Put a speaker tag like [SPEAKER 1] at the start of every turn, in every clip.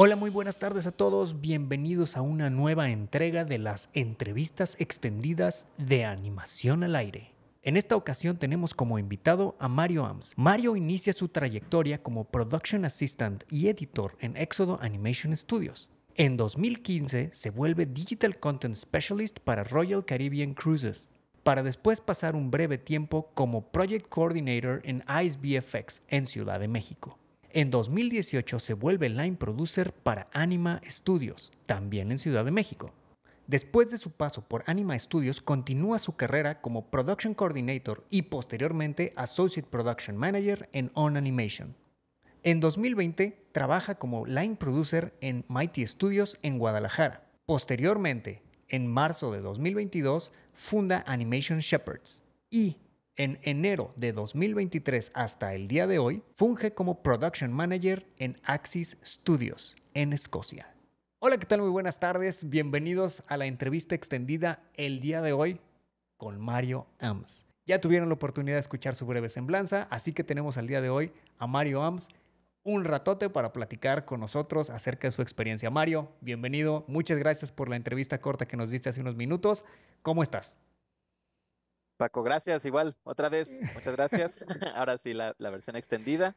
[SPEAKER 1] Hola, muy buenas tardes a todos. Bienvenidos a una nueva entrega de las entrevistas extendidas de Animación al Aire. En esta ocasión tenemos como invitado a Mario Ams. Mario inicia su trayectoria como Production Assistant y editor en Exodo Animation Studios. En 2015 se vuelve Digital Content Specialist para Royal Caribbean Cruises, para después pasar un breve tiempo como Project Coordinator en Ice BFX en Ciudad de México. En 2018 se vuelve line producer para Anima Studios, también en Ciudad de México. Después de su paso por Anima Studios, continúa su carrera como Production Coordinator y posteriormente Associate Production Manager en On Animation. En 2020 trabaja como line producer en Mighty Studios en Guadalajara. Posteriormente, en marzo de 2022, funda Animation Shepherds. Y en enero de 2023 hasta el día de hoy, funge como Production Manager en Axis Studios, en Escocia. Hola, ¿qué tal? Muy buenas tardes. Bienvenidos a la entrevista extendida el día de hoy con Mario Ams. Ya tuvieron la oportunidad de escuchar su breve semblanza, así que tenemos al día de hoy a Mario Ams un ratote para platicar con nosotros acerca de su experiencia. Mario, bienvenido. Muchas gracias por la entrevista corta que nos diste hace unos minutos. ¿Cómo estás?
[SPEAKER 2] Paco, gracias. Igual, otra vez, muchas gracias. Ahora sí, la, versión extendida.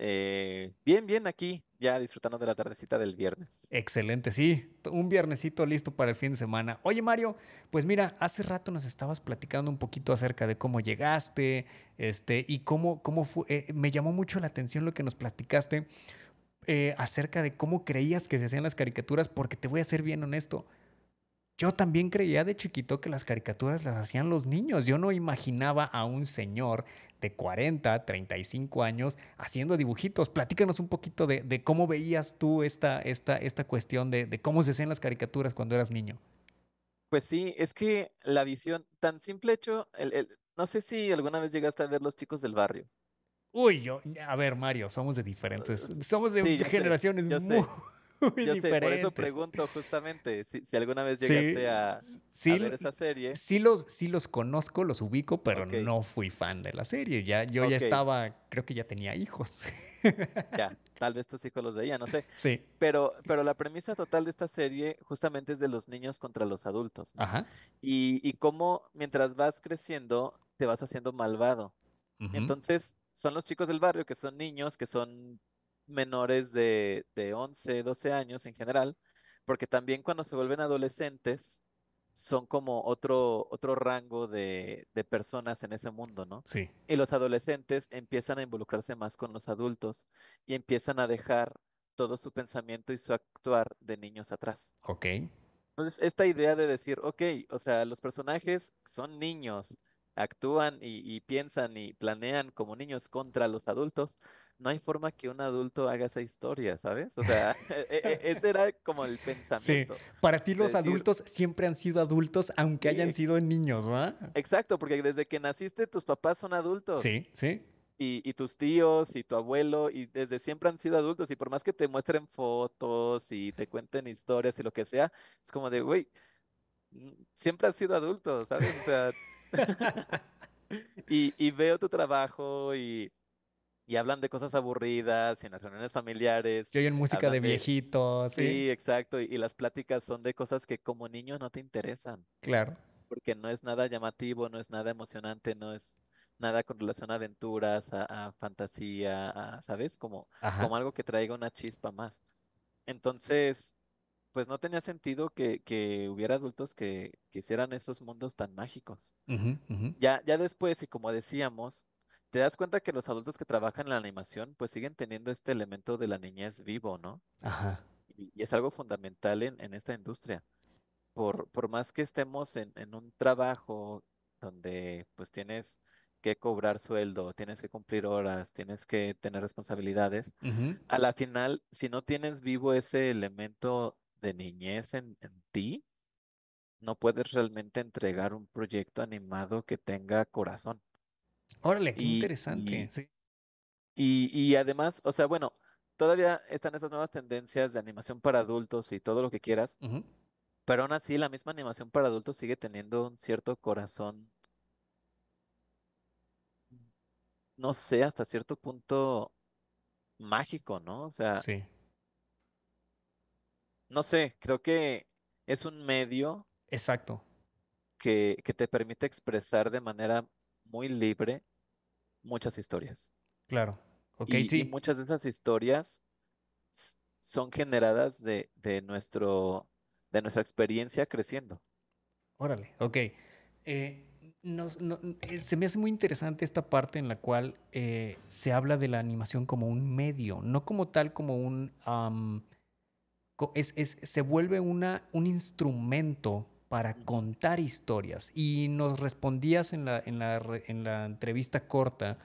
[SPEAKER 2] Eh, bien, bien, aquí ya disfrutando de la tardecita del viernes.
[SPEAKER 1] Excelente, sí, un viernesito listo para el fin de semana. Oye Mario, pues mira, hace rato nos estabas platicando un poquito acerca de cómo llegaste, este, y cómo, cómo fue, eh, me llamó mucho la atención lo que nos platicaste eh, acerca de cómo creías que se hacían las caricaturas, porque te voy a ser bien honesto, yo también creía de chiquito que las caricaturas las hacían los niños. Yo no imaginaba a un señor de 40, 35 años haciendo dibujitos. Platícanos un poquito de, cómo veías tú esta, esta, esta cuestión de, cómo se hacían las caricaturas cuando eras niño.
[SPEAKER 2] Pues sí, es que la visión, tan simple hecho, no sé si alguna vez llegaste a ver los chicos del barrio. Uy, yo, a
[SPEAKER 1] ver, Mario, somos de diferentes, uh, somos de generaciones muy... Yo Sé, por eso
[SPEAKER 2] pregunto justamente si, alguna vez llegaste a, ver esa serie. Sí
[SPEAKER 1] los, sí los conozco, los ubico, pero no fui fan de la serie. Ya, yo ya estaba, creo que ya tenía hijos.
[SPEAKER 2] ya, tal vez tus hijos los veía no sé. Sí. Pero, pero la premisa total de esta serie justamente es de los niños contra los adultos. Ajá. Y, y cómo mientras vas creciendo, te vas haciendo malvado. Entonces, son los chicos del barrio que son niños, que son menores de, de 11, 12 años en general, porque también cuando se vuelven adolescentes son como otro, otro rango de, personas en ese mundo, ¿no? Sí. Y los adolescentes empiezan a involucrarse más con los adultos y empiezan a dejar todo su pensamiento y su actuar de niños atrás. Ok. Entonces, esta idea de decir, ok, o sea, los personajes son niños, actúan y piensan y planean como niños contra los adultos, no hay forma que un adulto haga esa historia, ¿sabes? O sea, e, e, e, ese era como el pensamiento. Sí. Para ti los adultos
[SPEAKER 1] siempre han sido adultos, aunque hayan sido niños, ¿va?
[SPEAKER 2] Exacto, porque desde que naciste tus papás son adultos.
[SPEAKER 1] Sí,
[SPEAKER 3] sí.
[SPEAKER 2] Y, tus tíos y tu abuelo, y desde siempre han sido adultos, y por más que te muestren fotos y te cuenten historias y lo que sea, es como de, güey, siempre han sido adultos, ¿sabes? O sea, y veo tu trabajo y y hablan de cosas aburridas en las reuniones familiares. Yo oyen música de viejitos. ¿sí? exacto. Y, las pláticas son de cosas que como niño no te interesan. Claro. Porque no es nada llamativo, no es nada emocionante, no es nada con relación a aventuras, a, fantasía, a, ¿sabes? Como, como algo que traiga una chispa más. Entonces, pues no tenía sentido que, que hubiera adultos que, hicieran esos mundos tan mágicos. Ya, ya después, y como decíamos, te das cuenta que los adultos que trabajan en la animación pues siguen teniendo este elemento de la niñez vivo, ¿no? Ajá. Y, es algo fundamental en, esta industria. Por, por más que estemos en, en un trabajo donde pues tienes que cobrar sueldo, tienes que cumplir horas, tienes que tener responsabilidades. A la final, si no tienes vivo ese elemento de niñez en, ti, no puedes realmente entregar un proyecto animado que tenga corazón. Órale, qué interesante. Y, además, o sea, bueno, todavía están esas nuevas tendencias de animación para adultos y todo lo que quieras, pero aún así la misma animación para adultos sigue teniendo un cierto corazón, no sé, hasta cierto punto mágico, ¿no? O sea, sí. no sé, creo que es un medio. Exacto. que te permite expresar de manera muy libre muchas historias. Claro. Ok, y, muchas de esas historias son generadas de, nuestro, de nuestra experiencia creciendo.
[SPEAKER 1] Órale, ok. Eh, eh, se me hace muy interesante esta parte en la cual eh, se habla de la animación como un medio, no como tal, como un... se vuelve una, un instrumento para contar historias. Y nos respondías en la, en la, entrevista corta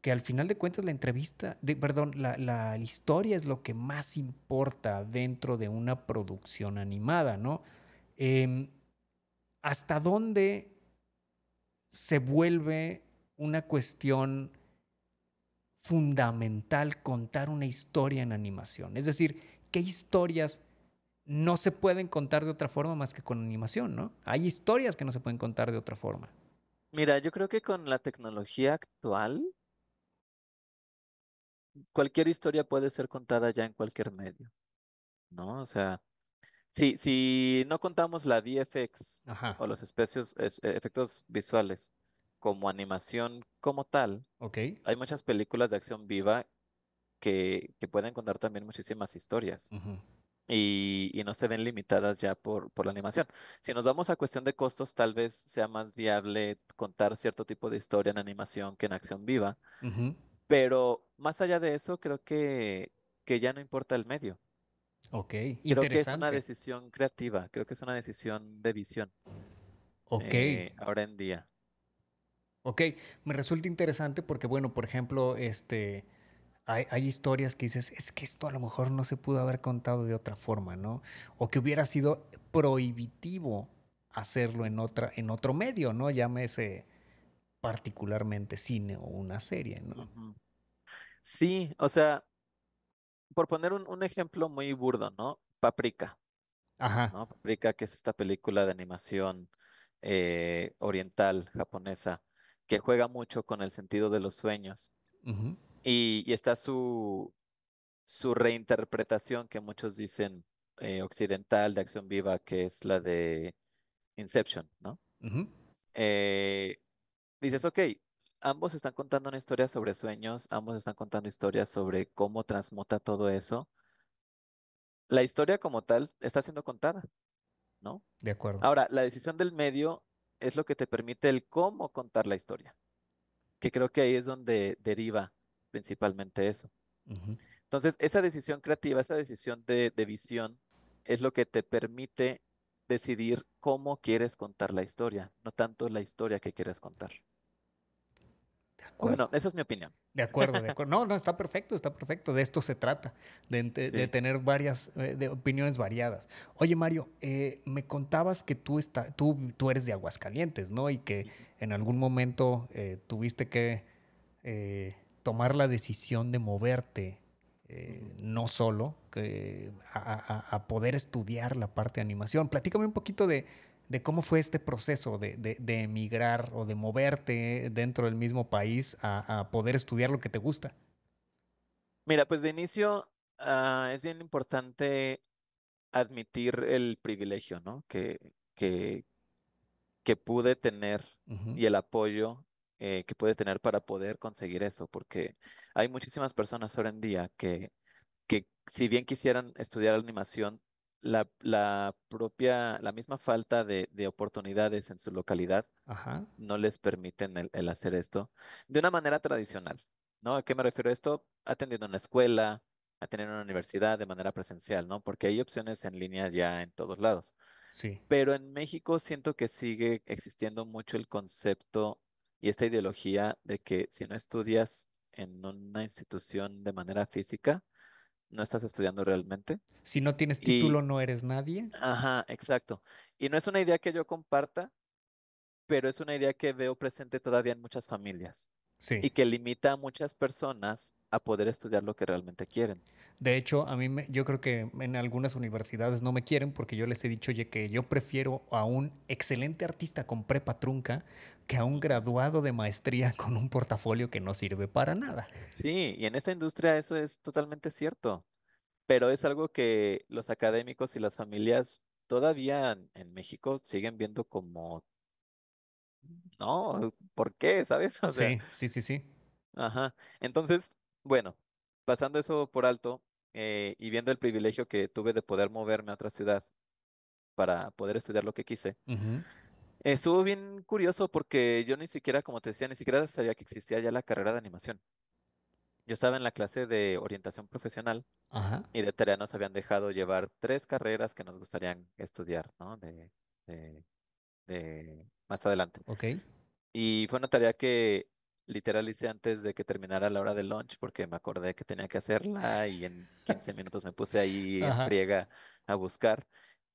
[SPEAKER 1] que al final de cuentas la entrevista, perdón, la, historia es lo que más importa dentro de una producción animada, ¿no? Em, ¿Hasta dónde se vuelve una cuestión fundamental contar una historia en animación? Es decir, ¿qué historias no se pueden contar de otra forma más que con animación, ¿no? Hay historias que no se pueden contar de otra forma.
[SPEAKER 2] Mira, yo creo que con la tecnología actual, cualquier historia puede ser contada ya en cualquier medio, ¿no? O sea, si, si no contamos la VFX o los especios, e, efectos visuales como animación como tal, okay. hay muchas películas de acción viva que, que pueden contar también muchísimas historias y, no se ven limitadas ya por, por la animación. Si nos vamos a cuestión de costos, tal vez sea más viable contar cierto tipo de historia en animación que en acción viva. Pero más allá de eso, creo que, ya no importa el medio.
[SPEAKER 3] Ok, creo que
[SPEAKER 2] es una decisión creativa, creo que es una decisión de visión.
[SPEAKER 1] Ok. Eh,
[SPEAKER 2] ahora en día.
[SPEAKER 1] Ok, me resulta interesante porque, bueno, por ejemplo, este hay, historias que dices, es que esto a lo mejor no se pudo haber contado de otra forma, ¿no? O que hubiera sido prohibitivo hacerlo en, otra, en otro medio, ¿no? Llámese particularmente cine o una
[SPEAKER 2] serie, ¿no? Sí, o sea, por poner un, ejemplo muy burdo, ¿no? Paprika. Ajá. Paprika, que es esta película de animación eh, oriental, japonesa, que juega mucho con el sentido de los sueños. Ajá. Y, está su, su reinterpretación que muchos dicen eh, occidental de acción viva, que es la de Inception, ¿no? Eh, dices, ok, ambos están contando una historia sobre sueños, ambos están contando historias sobre cómo transmuta todo eso. La historia como tal está siendo contada, ¿no? De acuerdo. Ahora, la decisión del medio es lo que te permite el cómo contar la historia, que creo que ahí es donde deriva principalmente eso. Entonces, esa decisión creativa, esa decisión de, visión, es lo que te permite decidir cómo quieres contar la historia, no tanto la historia que quieres contar. Bueno, esa es mi opinión. De acuerdo, de acuerdo.
[SPEAKER 1] No, no, está perfecto, está perfecto. De esto se trata, de, tener varias, eh, de opiniones variadas. Oye, Mario, eh, me contabas que tú, tú, tú eres de Aguascalientes, ¿no? Y que en algún momento eh, tuviste que tomar la decisión de moverte, eh, no solo, a, poder estudiar la parte de animación. Platícame un poquito de, cómo fue este proceso de, emigrar o de moverte dentro del mismo país a, poder estudiar lo que te gusta.
[SPEAKER 2] Mira, pues de inicio ah, es bien importante admitir el privilegio, ¿no? Que, que, pude tener y el apoyo eh, que puede tener para poder conseguir eso, porque hay muchísimas personas hoy en día que, si bien quisieran estudiar animación, la, propia, la misma falta de, oportunidades en su localidad no les permiten el, hacer esto de una manera tradicional. ¿no? ¿A qué me refiero esto? Atendiendo una escuela, a tener una universidad de manera presencial, ¿no? Porque hay opciones en línea ya en todos lados. Sí. Pero en México siento que sigue existiendo mucho el concepto y esta ideología de que si no estudias en una institución de manera física, no estás estudiando realmente. Si no tienes título,
[SPEAKER 1] no eres nadie.
[SPEAKER 2] Ajá, exacto. Y no es una idea que yo comparta, pero es una idea que veo presente todavía en muchas familias. Sí. Y que limita a muchas personas a poder estudiar lo que realmente quieren. De hecho, a mí yo
[SPEAKER 1] creo que en algunas universidades no me quieren porque yo les he dicho, que yo prefiero a un excelente artista con prepa trunca que a un graduado de maestría con un portafolio que no sirve para nada.
[SPEAKER 2] Sí, y en esta industria eso es totalmente cierto, pero es algo que los académicos y las familias todavía en México siguen viendo como, no, ¿por qué? ¿Sabes? sí, sí, sí, sí. Ajá. Entonces, bueno, pasando eso por alto, eh, y viendo el privilegio que tuve de poder moverme a otra ciudad para poder estudiar lo que quise, estuvo bien curioso porque yo ni siquiera, como te decía, ni siquiera sabía que existía ya la carrera de animación. Yo estaba en la clase de orientación profesional y de tarea nos habían dejado llevar tres carreras que nos gustarían estudiar, ¿no? De, más adelante. Ok. Y fue una tarea que literal hice antes de que terminara la hora de lunch porque me acordé que tenía que hacerla y en 15 minutos me puse ahí en friega a buscar.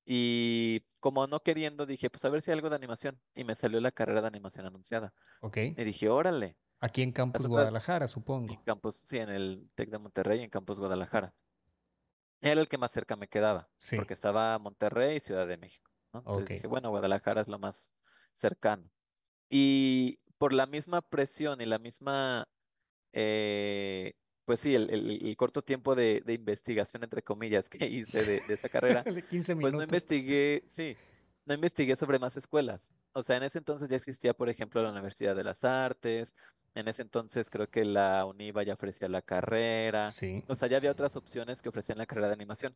[SPEAKER 2] Y como no queriendo, dije, pues a ver si hay algo de animación. Y me salió la carrera de animación anunciada. Ok. Y dije, órale. Aquí en Campus Guadalajara, supongo. En Campus, sí, en el TEC de Monterrey, en Campus Guadalajara. Era el que más cerca me quedaba, porque estaba Monterrey y Ciudad de México. Entonces dije, bueno, Guadalajara es lo más cercano. Y por la misma presión y la misma, eh, pues sí, el, corto tiempo de, investigación, entre comillas, que hice de, esa carrera, 15 pues no investigué, sí, no investigué sobre más escuelas. O sea, en ese entonces ya existía, por ejemplo, la Universidad de las Artes, en ese entonces creo que la UNIVA ya ofrecía la carrera. Sí. O sea, ya había otras opciones que ofrecían la carrera de animación.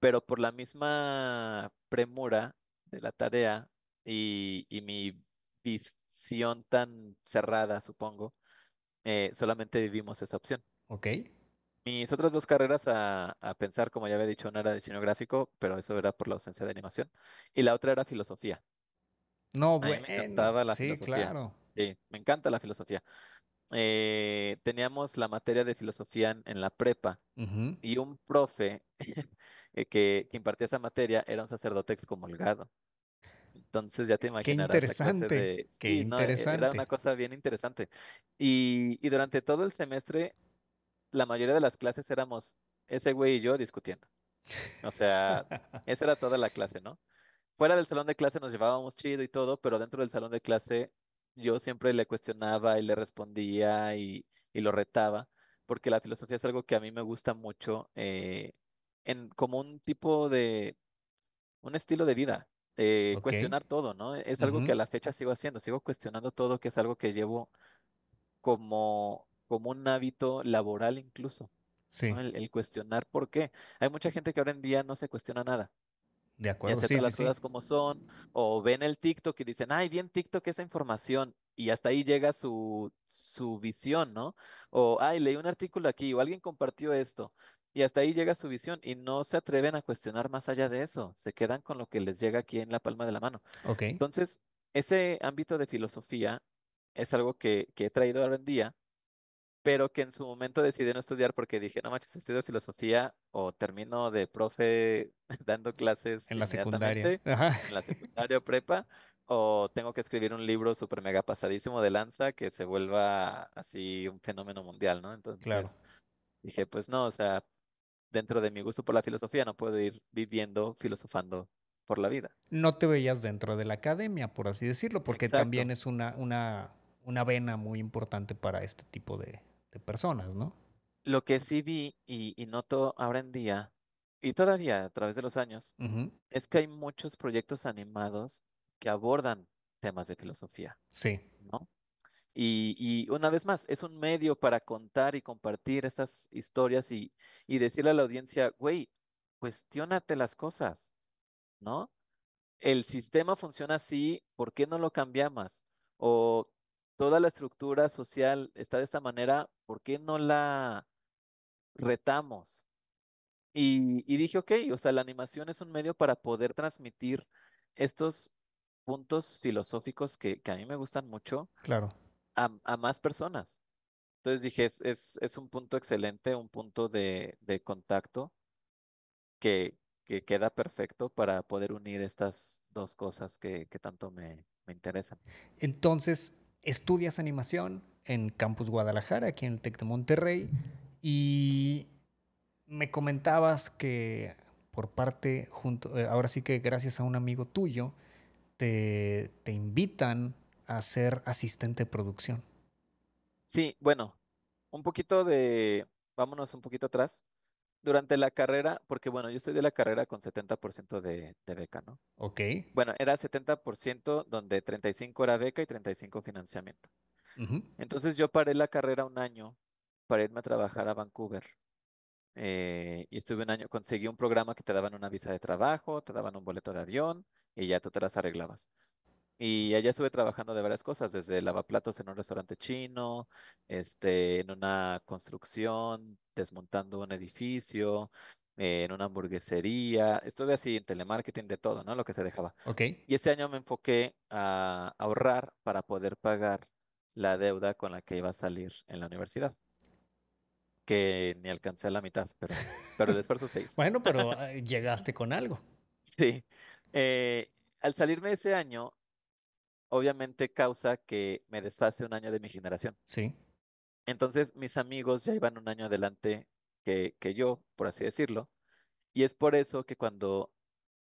[SPEAKER 2] Pero por la misma premura de la tarea y, mi vista tan cerrada, supongo, eh, solamente vivimos esa opción. Ok. Mis otras dos carreras a, pensar, como ya había dicho, una era diseño gráfico, pero eso era por la ausencia de animación, y la otra era filosofía.
[SPEAKER 4] No, bueno. me encantaba la sí, Claro.
[SPEAKER 2] Sí, me encanta la filosofía. Eh, teníamos la materia de filosofía en, la prepa y un profe eh, que impartía esa materia era un sacerdote excomulgado. Entonces ya te imaginas Qué interesante. Qué e, interesante. era una cosa bien interesante. Y, durante todo el semestre, la mayoría de las clases éramos ese güey y yo discutiendo. O sea, esa era toda la clase, ¿no? Fuera del salón de clase nos llevábamos chido y todo, pero dentro del salón de clase yo siempre le cuestionaba y le respondía y, lo retaba, porque la filosofía es algo que a mí me gusta mucho eh, en, como un tipo de, un estilo de vida. Eh, cuestionar todo, ¿no? Es algo que a la fecha sigo haciendo, sigo cuestionando todo, que es algo que llevo como, como un hábito laboral incluso, Sí, El, cuestionar por qué. Hay mucha gente que ahora en día no se cuestiona nada de acuerdo. Sí, las cosas como son, o ven el TikTok y dicen, ay, bien TikTok esa información, y hasta ahí llega su, su visión, ¿no? O, ay, leí un artículo aquí, o alguien compartió esto. Y hasta ahí llega su visión y no se atreven a cuestionar más allá de eso, se quedan con lo que les llega aquí en la palma de la mano. Okay. Entonces, ese ámbito de filosofía es algo que, que he traído ahora en día, pero que en su momento decidí no estudiar porque dije, no manches, estudio filosofía o termino de profe dando clases en la secundaria, en la secundaria o prepa, o tengo que escribir un libro súper mega pasadísimo de lanza que se vuelva así un fenómeno mundial, ¿no? Entonces dije, pues no, o sea, dentro de mi gusto por la filosofía, no puedo ir viviendo, filosofando por la vida.
[SPEAKER 1] No te veías dentro de la academia, por así decirlo, porque también es una, una, una, vena muy importante para este tipo de, personas, ¿no?
[SPEAKER 2] Lo que sí vi y, noto ahora en día, y todavía a través de los años, es que hay muchos proyectos animados que abordan temas de filosofía.
[SPEAKER 3] Sí. ¿No?
[SPEAKER 2] Y, una vez más, es un medio para contar y compartir estas historias y, decirle a la audiencia, güey, cuestionate las cosas, ¿no? El sistema funciona así, ¿por qué no lo cambiamos? O toda la estructura social está de esta manera, ¿por qué no la retamos? Y, y dije, ok, o sea, la animación es un medio para poder transmitir estos puntos filosóficos que a mí me gustan mucho. Claro a, más personas. Entonces dije, es, es, un punto excelente, un punto de, contacto que, queda perfecto para poder unir estas dos cosas que, tanto me, interesan.
[SPEAKER 1] Entonces, estudias animación en Campus Guadalajara, aquí en el TEC de Monterrey, y me comentabas que por parte, junto, eh, ahora sí que gracias a un amigo tuyo, te, te invitan a ser asistente de producción.
[SPEAKER 2] Sí, bueno, un poquito de, vámonos un poquito atrás. Durante la carrera, porque bueno, yo estoy de la carrera con 70% de, de beca, ¿no? Ok. Bueno, era 70% donde 35 era beca y 35 financiamiento. Entonces yo paré la carrera un año para irme a trabajar a Vancouver. Eh, y estuve un año, conseguí un programa que te daban una visa de trabajo, te daban un boleto de avión y ya tú te las arreglabas. Y allá estuve trabajando de varias cosas, desde lavaplatos en un restaurante chino, este, en una construcción, desmontando un edificio, eh, en una hamburguesería. Estuve así en telemarketing de todo, ¿no? Lo que se dejaba. Okay. Y ese año me enfoqué a ahorrar para poder pagar la deuda con la que iba a salir en la universidad que ni alcancé a la mitad, pero, pero el esfuerzo se hizo. bueno, pero eh, llegaste con algo. Sí. Eh, al salirme ese año, obviamente causa que me desfase un año de mi generación. Sí. Entonces, mis amigos ya iban un año adelante que, yo, por así decirlo. Y es por eso que cuando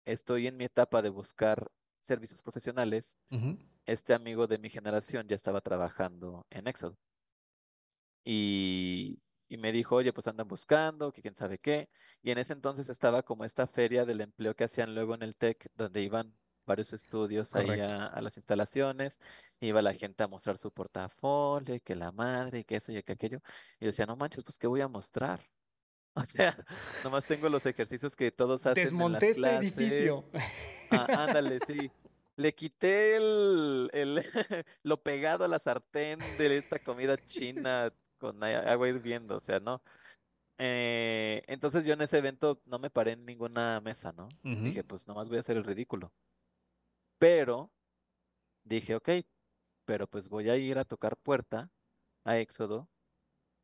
[SPEAKER 2] estoy en mi etapa de buscar servicios profesionales, este amigo de mi generación ya estaba trabajando en Exod. Y, y, me dijo, oye, pues andan buscando, que quién sabe qué. Y en ese entonces estaba como esta feria del empleo que hacían luego en el TEC, donde iban varios estudios ahí a, las instalaciones, iba la gente a mostrar su portafolio, y que la madre, y que eso, y que aquello. Y yo decía, no manches, pues, que voy a mostrar? O sea, nomás tengo los ejercicios que todos hacen. Desmonté en las este edificio. Ah, ándale, sí. Le quité el, el lo pegado a la sartén de esta comida china con agua hirviendo, o sea, ¿no? Eh, entonces yo en ese evento no me paré en ninguna mesa, ¿no? Dije, pues nomás voy a hacer el ridículo. Pero dije, ok, pero pues voy a ir a tocar puerta a Éxodo,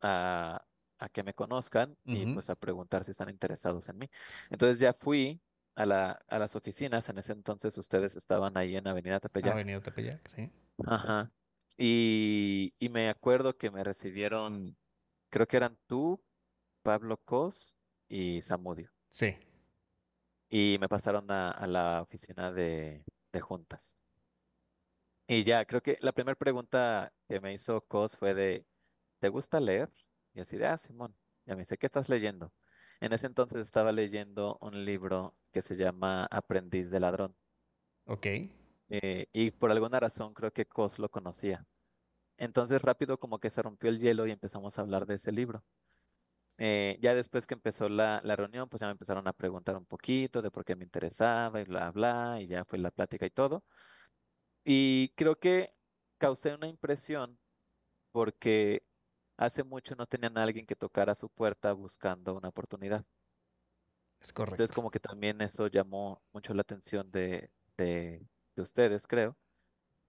[SPEAKER 2] a, que me conozcan y pues a preguntar si están interesados en mí. Entonces ya fui a, las oficinas, en ese entonces ustedes estaban ahí en Avenida Tepeyac. Avenida Tepeyac, sí. Ajá. Y, me acuerdo que me recibieron, creo que eran tú, Pablo Cos y Samudio. Sí. Y me pasaron a la oficina de, juntas. Y ya, creo que la primera pregunta que me hizo Cos fue de, ¿te gusta leer? Y así de, ah, Simón. ya me dice, ¿qué estás leyendo? En ese entonces estaba leyendo un libro que se llama Aprendiz de Ladrón. Ok. Eh, y por alguna razón creo que Cos lo conocía. Entonces rápido como que se rompió el hielo y empezamos a hablar de ese libro. Eh, ya después que empezó la, reunión, pues ya me empezaron a preguntar un poquito de por qué me interesaba y bla, bla, y ya fue la plática y todo. Y creo que causé una impresión porque hace mucho no tenían a alguien que tocara su puerta buscando una oportunidad. Es correcto. Entonces como que también eso llamó mucho la atención de, de ustedes, creo.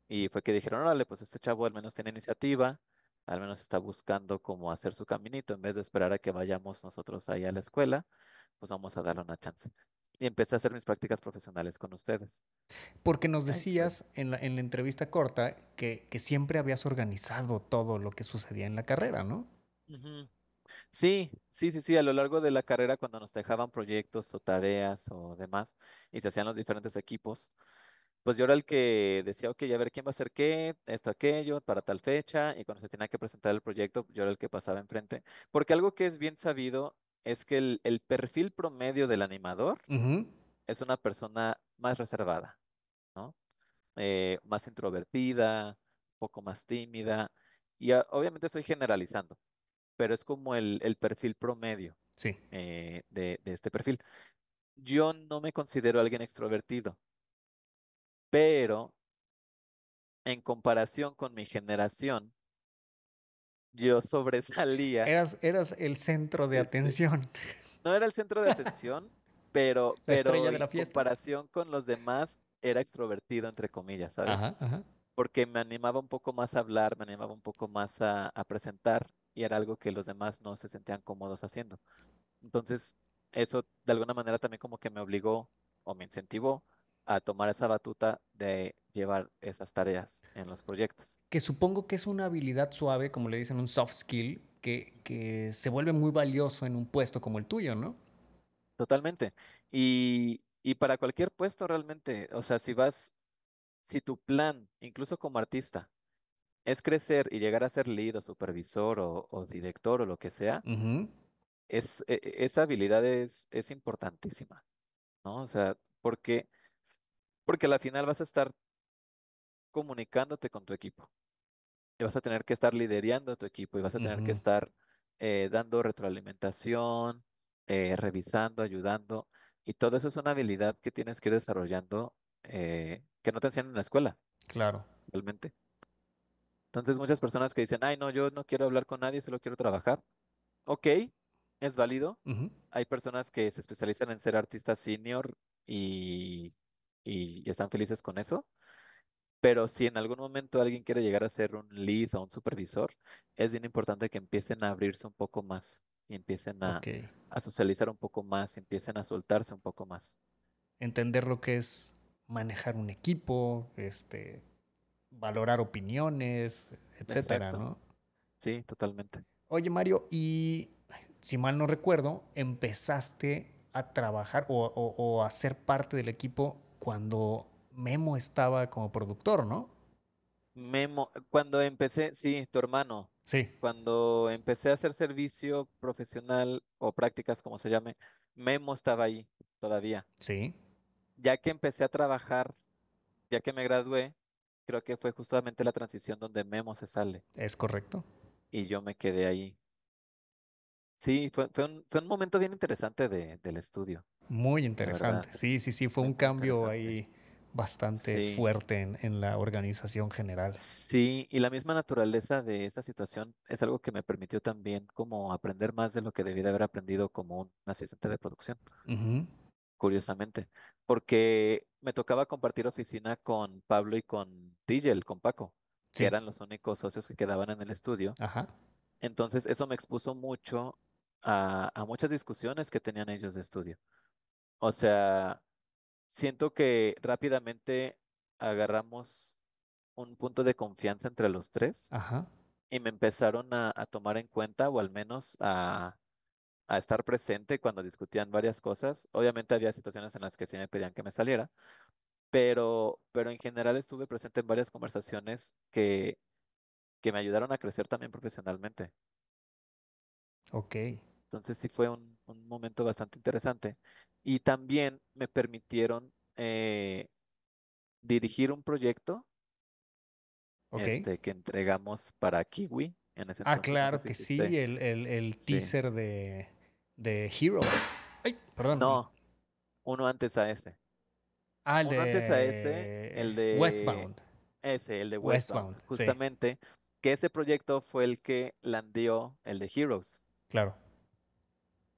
[SPEAKER 2] Y fue que dijeron, órale, pues este chavo al menos tiene iniciativa, al menos está buscando cómo hacer su caminito, en vez de esperar a que vayamos nosotros ahí a la escuela, pues vamos a darle una chance. Y empecé a hacer mis prácticas profesionales con ustedes. Porque nos decías
[SPEAKER 1] en la, entrevista corta que, siempre habías organizado todo lo que sucedía en la carrera,
[SPEAKER 2] ¿no? Sí, sí, sí, sí, a lo largo de la carrera cuando nos dejaban proyectos o tareas o demás y se hacían los diferentes equipos, pues yo era el que decía, ok, a ver quién va a hacer qué, esto, aquello, para tal fecha, y cuando se tenía que presentar el proyecto, yo era el que pasaba enfrente. Porque algo que es bien sabido es que el, perfil promedio del animador es una persona más reservada, ¿no? Eh, más introvertida, un poco más tímida, y obviamente estoy generalizando, pero es como el, perfil promedio sí. Eh, de este perfil. Yo no me considero alguien extrovertido pero en comparación con mi generación, yo sobresalía.
[SPEAKER 1] Eras, eras
[SPEAKER 2] el centro de este, atención. No era el centro de atención, pero, pero en comparación con los demás era extrovertido, entre comillas, ¿sabes? Porque me animaba un poco más a hablar, me animaba un poco más a, a presentar y era algo que los demás no se sentían cómodos haciendo. Entonces, eso de alguna manera también como que me obligó o me incentivó a tomar esa batuta de llevar esas tareas en los proyectos.
[SPEAKER 1] Que supongo que es una habilidad suave, como le dicen, un soft skill, que, que se vuelve muy valioso en un puesto como el tuyo, ¿no?
[SPEAKER 2] Totalmente. Y, y para cualquier puesto realmente, o sea, si vas, si tu plan, incluso como artista, es crecer y llegar a ser lead o supervisor o, director o lo que sea, es, e, e, esa habilidad es, es importantísima, ¿no? O sea, porque porque al final vas a estar comunicándote con tu equipo. Y vas a tener que estar liderando a tu equipo y vas a tener que estar eh, dando retroalimentación, eh, revisando, ayudando. Y todo eso es una habilidad que tienes que ir desarrollando eh, que no te enseñan en la escuela.
[SPEAKER 1] Claro. Realmente.
[SPEAKER 2] Entonces muchas personas que dicen, ay, no, yo no quiero hablar con nadie, solo quiero trabajar. Ok, es válido. Hay personas que se especializan en ser artista senior y y, están felices con eso. Pero si en algún momento alguien quiere llegar a ser un lead o un supervisor, es bien importante que empiecen a abrirse un poco más y empiecen a, socializar un poco más, empiecen a soltarse un poco más.
[SPEAKER 1] Entender lo que es manejar un equipo, este, valorar opiniones, etcétera,
[SPEAKER 2] Sí, totalmente.
[SPEAKER 1] Oye, Mario, y si mal no recuerdo, empezaste a trabajar o, o a ser parte del equipo cuando Memo estaba como productor,
[SPEAKER 2] ¿no? Memo, cuando empecé, sí, tu hermano. Sí. Cuando empecé a hacer servicio profesional o prácticas, como se llame, Memo estaba ahí todavía. Sí. Ya que empecé a trabajar, ya que me gradué, creo que fue justamente la transición donde Memo se sale.
[SPEAKER 1] Es correcto.
[SPEAKER 2] Y yo me quedé ahí. Sí, fue, fue, un, momento bien interesante de, del estudio. Muy interesante,
[SPEAKER 1] sí, sí, sí, fue un cambio ahí bastante fuerte en,
[SPEAKER 2] la organización general. Sí, y la misma naturaleza de esa situación es algo que me permitió también como aprender más de lo que debí de haber aprendido como un asistente de producción, curiosamente, porque me tocaba compartir oficina con Pablo y con Digel, con Paco, que eran los únicos socios que quedaban en el estudio. Ajá. Entonces eso me expuso mucho a, a muchas discusiones que tenían ellos de estudio. O sea, siento que rápidamente agarramos un punto de confianza entre los tres Ajá. y me empezaron a, a, tomar en cuenta o al menos a, a, estar presente cuando discutían varias cosas. Obviamente había situaciones en las que sí me pedían que me saliera, pero, pero en general estuve presente en varias conversaciones que, que me ayudaron a crecer también profesionalmente. Ok. Entonces sí fue un, momento bastante interesante. Y también me permitieron eh, dirigir un proyecto este, que entregamos para Kiwi en ese Ah, claro que sí,
[SPEAKER 1] el, el, el teaser de, de Heroes. Ay, perdón. No,
[SPEAKER 2] uno antes a ese.
[SPEAKER 1] Ah, el de... antes a ese, el de... Westbound.
[SPEAKER 2] Ese, el de Westbound, justamente. Que ese proyecto fue el que landió el de Heroes. Claro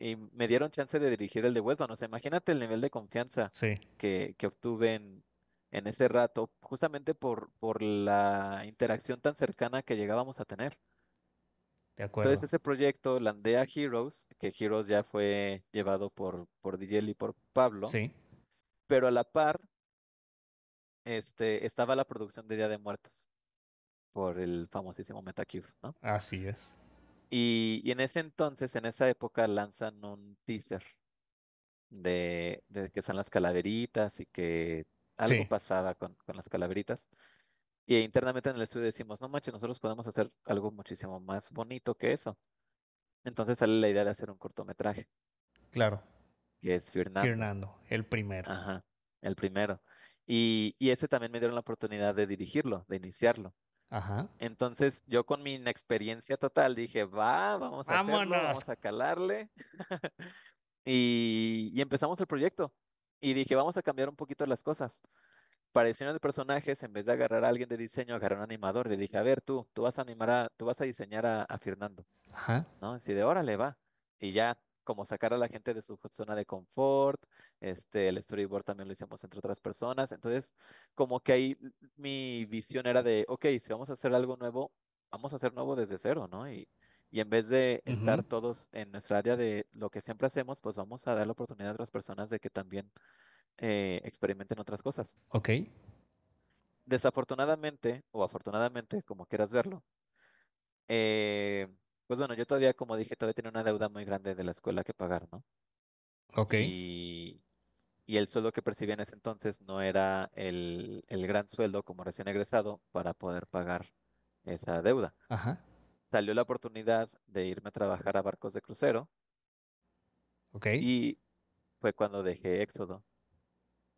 [SPEAKER 2] y me dieron chance de dirigir el de Westman. O sea, imagínate el nivel de confianza que, que, obtuve en, en, ese rato, justamente por, por la interacción tan cercana que llegábamos a tener. De acuerdo. Entonces ese proyecto, Landea Heroes, que Heroes ya fue llevado por, por y por Pablo, sí. pero a la par este, estaba la producción de Día de Muertos por el famosísimo MetaCube, ¿no? Así es. Y, en ese entonces, en esa época, lanzan un teaser de, que están las calaveritas y que algo pasaba con, las calaveritas. Y internamente en el estudio decimos, no manches, nosotros podemos hacer algo muchísimo más bonito que eso. Entonces sale la idea de hacer un cortometraje. Claro. Que es Fernando. Fernando, el primero. Ajá, el primero. Y, y ese también me dieron la oportunidad de dirigirlo, de iniciarlo. Ajá. Entonces yo con mi inexperiencia total dije, va, vamos a hacerlo, vamos a calarle. y, empezamos el proyecto. Y dije, vamos a cambiar un poquito las cosas. Para diseño de personajes, en vez de agarrar a alguien de diseño, agarré a un animador. Le dije, a ver, tú, tú vas a animar a, tú vas a diseñar a, Fernando. Ajá. ¿No? Así de, órale, va. Y ya, como sacar a la gente de su zona de confort, este, el storyboard también lo hicimos entre otras personas. Entonces, como que ahí mi visión era de, ok, si vamos a hacer algo nuevo, vamos a hacer nuevo desde cero, ¿no? Y, y en vez de estar todos en nuestra área de lo que siempre hacemos, pues vamos a dar la oportunidad a otras personas de que también eh, experimenten otras cosas. Ok. Desafortunadamente, o afortunadamente, como quieras verlo, eh, pues bueno, yo todavía, como dije, todavía tenía una deuda muy grande de la escuela que pagar, ¿no?
[SPEAKER 3] Ok. Y,
[SPEAKER 2] y el sueldo que percibí en ese entonces no era el, gran sueldo como recién egresado para poder pagar esa deuda. Ajá. Salió la oportunidad de irme a trabajar a barcos de crucero. Ok. Y fue cuando dejé Éxodo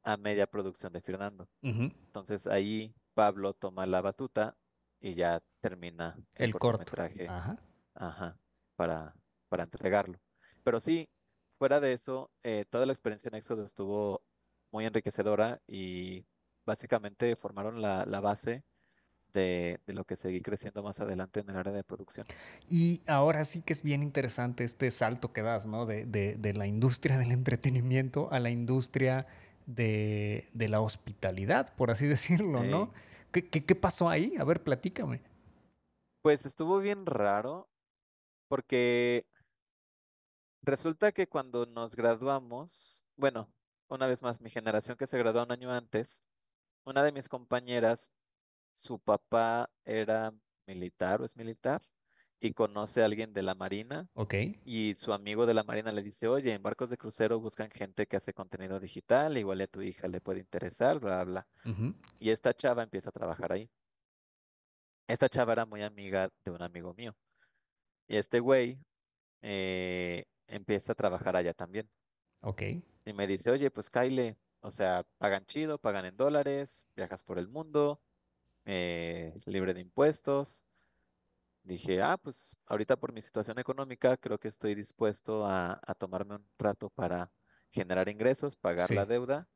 [SPEAKER 2] a media producción de Fernando. Entonces ahí Pablo toma la batuta y ya termina el, cortometraje. Ajá. Ajá. Para, para entregarlo. Pero sí, fuera de eso, eh, toda la experiencia en Éxodo estuvo muy enriquecedora y básicamente formaron la, base de, lo que seguí creciendo más adelante en el área de producción. Y
[SPEAKER 1] ahora sí que es bien interesante este salto que das, ¿no? De, de, la industria del entretenimiento a la industria de, la hospitalidad, por así decirlo, ¿no? ¿Qué, qué, pasó ahí? A ver, platícame.
[SPEAKER 2] Pues estuvo bien raro porque Resulta que cuando nos graduamos, bueno, una vez más, mi generación que se graduó un año antes, una de mis compañeras, su papá era militar o es militar y conoce a alguien de la Marina. Ok. Y su amigo de la Marina le dice, oye, en barcos de crucero buscan gente que hace contenido digital, igual a tu hija le puede interesar, bla, bla. Y esta chava empieza a trabajar ahí. Esta chava era muy amiga de un amigo mío. Y este güey eh, empieza a trabajar allá también. Ok. Y me dice, oye, pues Kyle, o sea, pagan chido, pagan en dólares, viajas por el mundo, eh, libre de impuestos. Dije, ah, pues ahorita por mi situación económica creo que estoy dispuesto a, a tomarme un rato para generar ingresos, pagar la deuda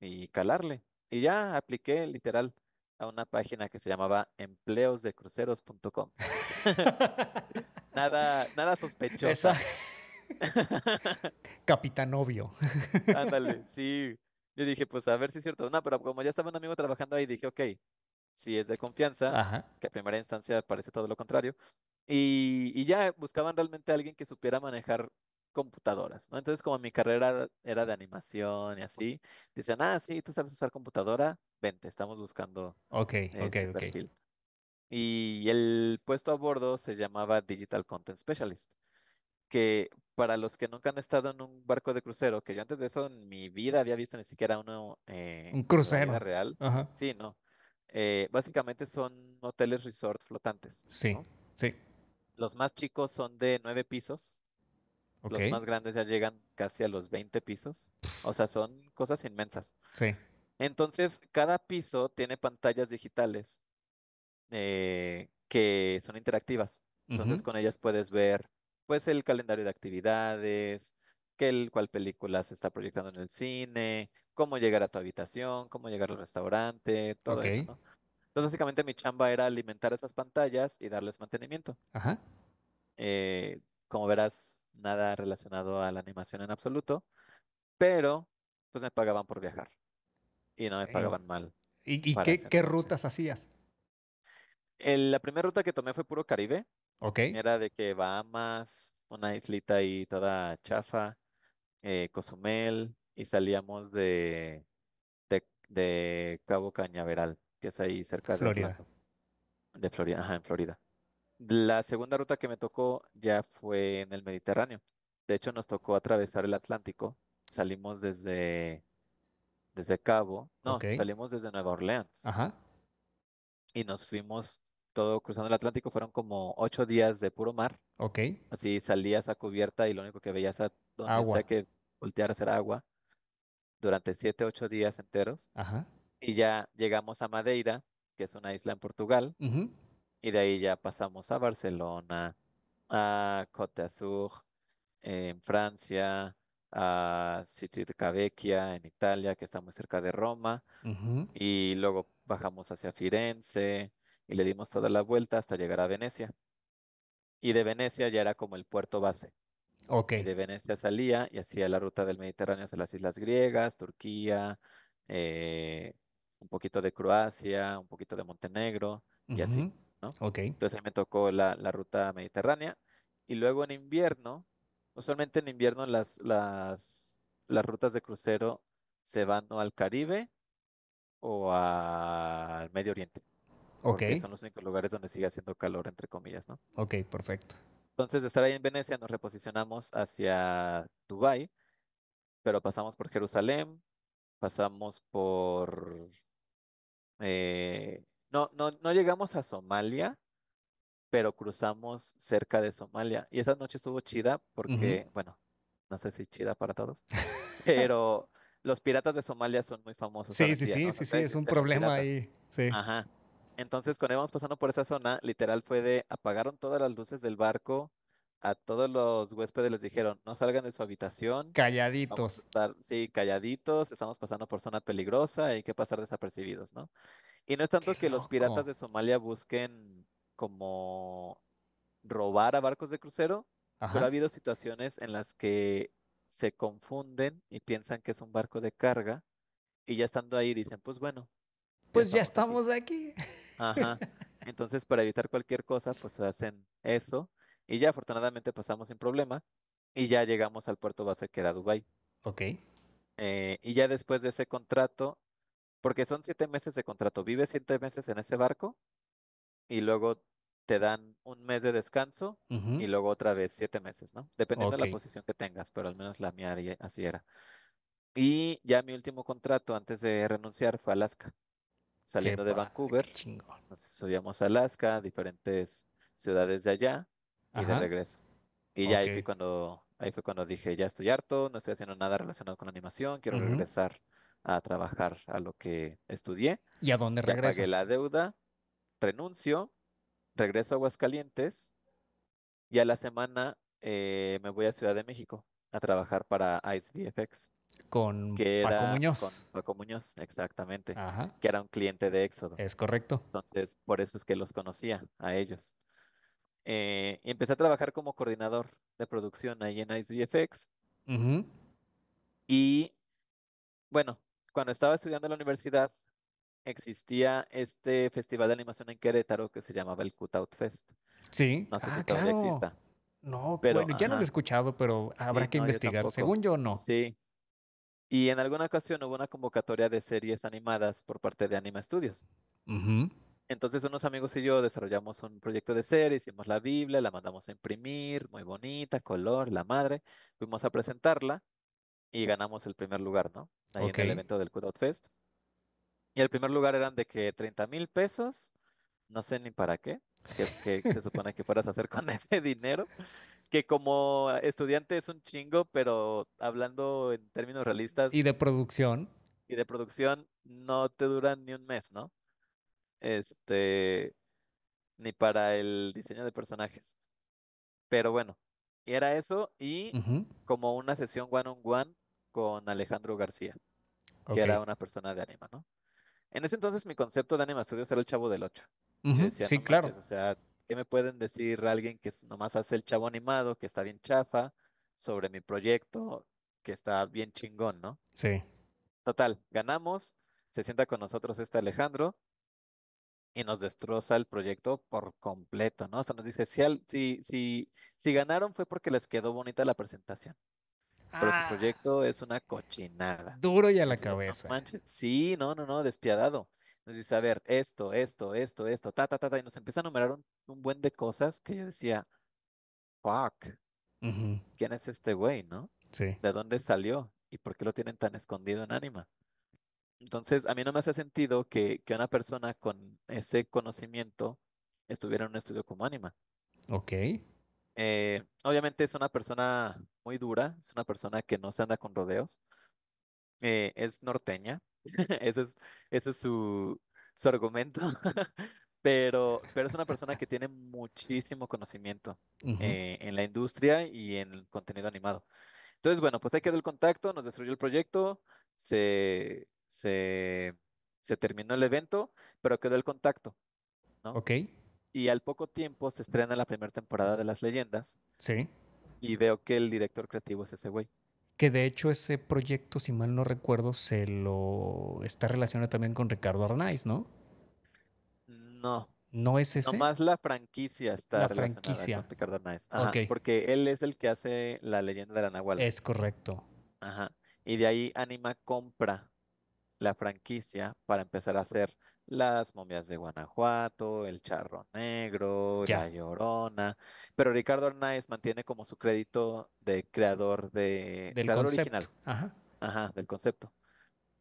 [SPEAKER 2] y calarle. Y ya apliqué literal a una página que se llamaba empleosdecruceros.com. Nada, nada sospechosa. Capitán Obvio. Ándale, sí. Yo dije, pues a ver si es cierto. No, pero como ya estaba un amigo trabajando ahí, dije, ok, si es de confianza, que a primera instancia parece todo lo contrario. Y, ya buscaban realmente a alguien que supiera manejar computadoras, ¿no? Entonces, como mi carrera era de animación y así, dicen, ah, sí, tú sabes usar computadora, vente, estamos buscando ok, ok, este okay, Okay. Y el puesto a bordo se llamaba Digital Content Specialist que para los que nunca han estado en un barco de crucero, que yo antes de eso en mi vida había visto ni siquiera uno. Eh, un crucero. En la real. Sí, no. Eh, básicamente son hoteles resort flotantes. Sí, sí. Los más chicos son de nueve pisos. Los más grandes ya llegan casi a los veinte pisos. O sea, son cosas inmensas. Sí. Entonces, cada piso tiene pantallas digitales eh, que son interactivas. Entonces, con ellas puedes ver pues el calendario de actividades, qué, cuál película se está proyectando en el cine, cómo llegar a tu habitación, cómo llegar al restaurante, todo eso, Entonces, básicamente mi chamba era alimentar esas pantallas y darles mantenimiento. Ajá. Eh, como verás, nada relacionado a la animación en absoluto, pero pues me pagaban por viajar y no me pagaban mal. ¿Y,
[SPEAKER 1] qué, rutas
[SPEAKER 2] hacías? la primera ruta que tomé fue puro Caribe. Okay Era de que Bahamas, una islita ahí toda chafa, eh, Cozumel, y salíamos de, de, Cabo Cañaveral, que es ahí cerca de Florida. de Florida, ajá, en Florida. La segunda ruta que me tocó ya fue en el Mediterráneo. De hecho, nos tocó atravesar el Atlántico. Salimos desde, desde Cabo, no, salimos desde Nueva Orleans Ajá. y nos fuimos todo cruzando el Atlántico fueron como ocho días de puro mar. Ok. Así salías a cubierta y lo único que veías a donde agua. sea que voltear era agua durante siete, ocho días enteros. Ajá. Y ya llegamos a Madeira, que es una isla en Portugal. Y de ahí ya pasamos a Barcelona, a Côte d'Azur, en Francia, a City de Cavecchia, en Italia, que está muy cerca de Roma. Y luego bajamos hacia Firenze, y le dimos toda la vuelta hasta llegar a Venecia. Y de Venecia ya era como el puerto base. Okay. de Venecia salía y hacía la ruta del Mediterráneo hacia las islas griegas, Turquía, eh, un poquito de Croacia, un poquito de Montenegro y así. ¿no? Ok. Entonces me tocó la, la, ruta mediterránea. Y luego en invierno, usualmente en invierno las, las, las rutas de crucero se van al Caribe o al Medio Oriente okay. son los únicos lugares donde sigue haciendo calor, entre comillas, ¿no?
[SPEAKER 3] Ok, perfecto.
[SPEAKER 2] Entonces, de estar ahí en Venecia, nos reposicionamos hacia Dubái, pero pasamos por Jerusalén, pasamos por... Eh... No, no, no llegamos a Somalia, pero cruzamos cerca de Somalia. Y esa noche estuvo chida porque, bueno, no sé si chida para todos, pero los piratas de Somalia son muy famosos. Sí, sí, sí, sí, sí, es un problema ahí. Sí. Ajá. Entonces, cuando íbamos pasando por esa zona, literal fue de apagaron todas las luces del barco. A todos los huéspedes les dijeron, no salgan de su habitación. Calladitos. sí, calladitos, estamos pasando por zona peligrosa, hay que pasar desapercibidos, ¿no? Y no es tanto que los piratas de Somalia busquen como robar a barcos de crucero, pero ha habido situaciones en las que se confunden y piensan que es un barco de carga y ya estando ahí dicen, pues bueno.
[SPEAKER 1] Pues ya estamos, aquí.
[SPEAKER 2] Ajá. Entonces, para evitar cualquier cosa, pues hacen eso. Y ya afortunadamente pasamos sin problema. Y ya llegamos al puerto base que era Dubai. Ok. Eh, y ya después de ese contrato, porque son siete meses de contrato, vives siete meses en ese barco y luego te dan un mes de descanso y luego otra vez siete meses, ¿no? Dependiendo de la posición que tengas, pero al menos la mía así era. Y ya mi último contrato antes de renunciar fue Alaska saliendo de Vancouver. Nos subíamos a Alaska, diferentes ciudades de allá y de regreso. Y ya ahí fue cuando ahí fue cuando dije, ya estoy harto, no estoy haciendo nada relacionado con animación, quiero regresar a trabajar a lo que estudié. ¿Y a dónde regresas? pagué la deuda, renuncio, regreso a Aguascalientes y a la semana eh, me voy a Ciudad de México a trabajar para Ice VFX con Paco Muñoz. Paco Muñoz, exactamente. Ajá. Que era un cliente de Éxodo. Es correcto. Entonces, por eso es que los conocía a ellos. Eh, empecé a trabajar como coordinador de producción ahí en Ice VFX. Y bueno, cuando estaba estudiando en la universidad, existía este festival de animación en Querétaro que se llamaba el Cutout Fest.
[SPEAKER 3] Sí.
[SPEAKER 4] No sé si ah, todavía exista.
[SPEAKER 2] No, pero bueno, ya no lo he
[SPEAKER 1] escuchado, pero habrá que investigar. Según yo, no.
[SPEAKER 2] Sí, y en alguna ocasión hubo una convocatoria de series animadas por parte de Anima Studios. Entonces unos amigos y yo desarrollamos un proyecto de serie, hicimos la Biblia, la mandamos a imprimir, muy bonita, color, la madre, fuimos a presentarla y ganamos el primer lugar, ¿no? Ahí en el evento del Cutout Fest. Y el primer lugar eran de que 30 mil pesos, no sé ni para qué, que, que se supone que fueras a hacer con ese dinero que como estudiante es un chingo, pero hablando en términos realistas. Y
[SPEAKER 1] de producción.
[SPEAKER 2] Y de producción no te duran ni un mes, ¿no? Este, ni para el diseño de personajes. Pero bueno, era eso y como una sesión one-on-one con Alejandro García, que era una persona de Anima, ¿no? En ese entonces mi concepto de Anima Studios era el chavo del 8. sí, claro. o sea, ¿Qué me pueden decir alguien que nomás hace el chavo animado, que está bien chafa, sobre mi proyecto, que está bien chingón, ¿no? Sí. Total, ganamos, se sienta con nosotros este Alejandro y nos destroza el proyecto por completo, ¿no? O sea, nos dice, si, al, si, si, si ganaron fue porque les quedó bonita la presentación. pero su proyecto ah. es una cochinada. Duro y a la cabeza. manches, sí, no, no, no, despiadado. Nos dice, a ver, esto, esto, esto, esto, ta, ta, ta, ta, y nos empieza a numerar un un buen de cosas que yo decía, fuck, ¿quién es este güey, no? ¿De dónde salió? ¿Y por qué lo tienen tan escondido en Anima? Entonces, a mí no me hace sentido que, que una persona con ese conocimiento estuviera en un estudio como Anima. Ok. Eh, obviamente es una persona muy dura, es una persona que no se anda con rodeos, eh, es norteña, ese es, ese es su, su argumento. pero, pero es una persona que tiene muchísimo conocimiento eh, en la industria y en el contenido animado. Entonces, bueno, pues ahí quedó el contacto, nos destruyó el proyecto, se, se, terminó el evento, pero quedó el contacto, ¿no? Ok. Y al poco tiempo se estrena la primera temporada de Las Leyendas. Sí. Y veo que el director creativo es ese güey.
[SPEAKER 1] Que de hecho ese proyecto, si mal no recuerdo, se lo está relacionado también con Ricardo Arnaiz, ¿no?
[SPEAKER 2] No. ¿No es ese? Nomás la franquicia está La relacionada con Ricardo porque él es el que hace la leyenda de la Nahual. Es correcto. Ajá. Y de ahí Anima compra la franquicia para empezar a hacer las momias de Guanajuato, el Charro Negro, La Llorona. Pero Ricardo Arnaiz mantiene como su crédito de creador de Del original, Ajá. ajá, del concepto.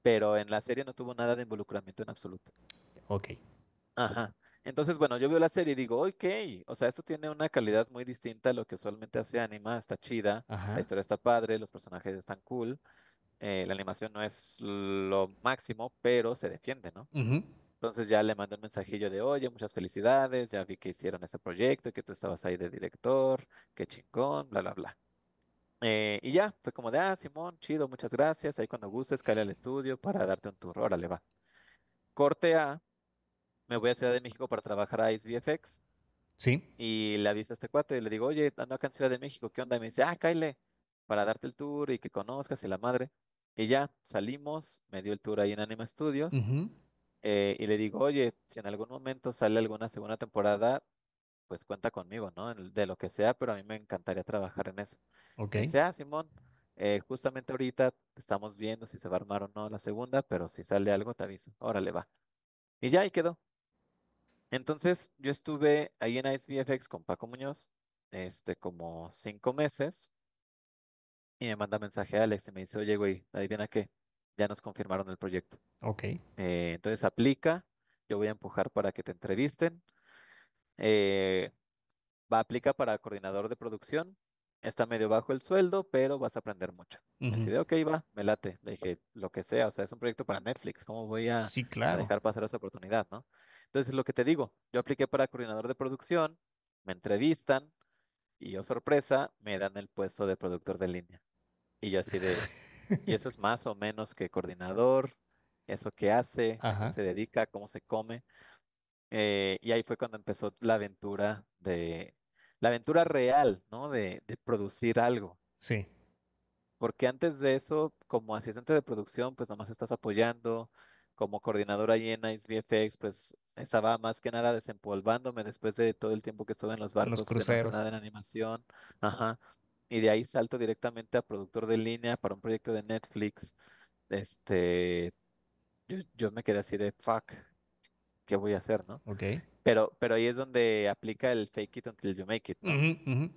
[SPEAKER 2] Pero en la serie no tuvo nada de involucramiento en absoluto. Ok. Ajá. Entonces, bueno, yo veo la serie y digo, ok, o sea, esto tiene una calidad muy distinta a lo que usualmente hace Anima, está chida, la historia está padre, los personajes están cool, eh, la animación no es lo máximo, pero se defiende, ¿no?
[SPEAKER 4] Entonces
[SPEAKER 2] ya le mandé un mensajillo de, oye, muchas felicidades, ya vi que hicieron ese proyecto, y que tú estabas ahí de director, qué chingón, bla, bla, bla. Eh, y ya, fue como de, ah, Simón, chido, muchas gracias, ahí cuando gustes, cae al estudio para darte un tour, órale, va. Corte A, me voy a Ciudad de México para trabajar a VFX Sí. Y le aviso a este cuate y le digo, oye, ando acá en Ciudad de México, ¿qué onda? Y me dice, ah, Kyle, para darte el tour y que conozcas y la madre. Y ya salimos, me dio el tour ahí en Anima Studios. Eh, y le digo, oye, si en algún momento sale alguna segunda temporada, pues cuenta conmigo, ¿no? De lo que sea, pero a mí me encantaría trabajar en eso. Ok. Y dice, ah, Simón, eh, justamente ahorita estamos viendo si se va a armar o no la segunda, pero si sale algo te aviso. Órale, va. Y ya ahí quedó. Entonces, yo estuve ahí en Ice VFX con Paco Muñoz, este, como cinco meses, y me manda mensaje Alex y me dice, oye, güey, adivina qué, ya nos confirmaron el proyecto. Ok. Eh, entonces aplica, yo voy a empujar para que te entrevisten. Eh, va, aplica para coordinador de producción, está medio bajo el sueldo, pero vas a aprender mucho. Uh -huh. ok, va, me late. Le dije, lo que sea, o sea, es un proyecto para Netflix, ¿cómo voy a dejar pasar esa oportunidad, no? Entonces, lo que te digo, yo apliqué para coordinador de producción, me entrevistan y yo, oh, sorpresa, me dan el puesto de productor de línea. Y yo así de, y eso es más o menos que coordinador, eso que hace, se dedica, cómo se come. Eh, y ahí fue cuando empezó la aventura de, la aventura real, ¿no? De, producir algo. Sí. Porque antes de eso, como asistente de producción, pues nada más estás apoyando, como coordinador ahí en Ice VFX, pues estaba más que nada desempolvándome después de todo el tiempo que estuve en los barcos, los cruceros. nada en animación, ajá, y de ahí salto directamente a productor de línea para un proyecto de Netflix, este, yo, yo me quedé así de, fuck, ¿qué voy a hacer, no? Ok. Pero, pero ahí es donde aplica el fake it until you make it, ¿no? uh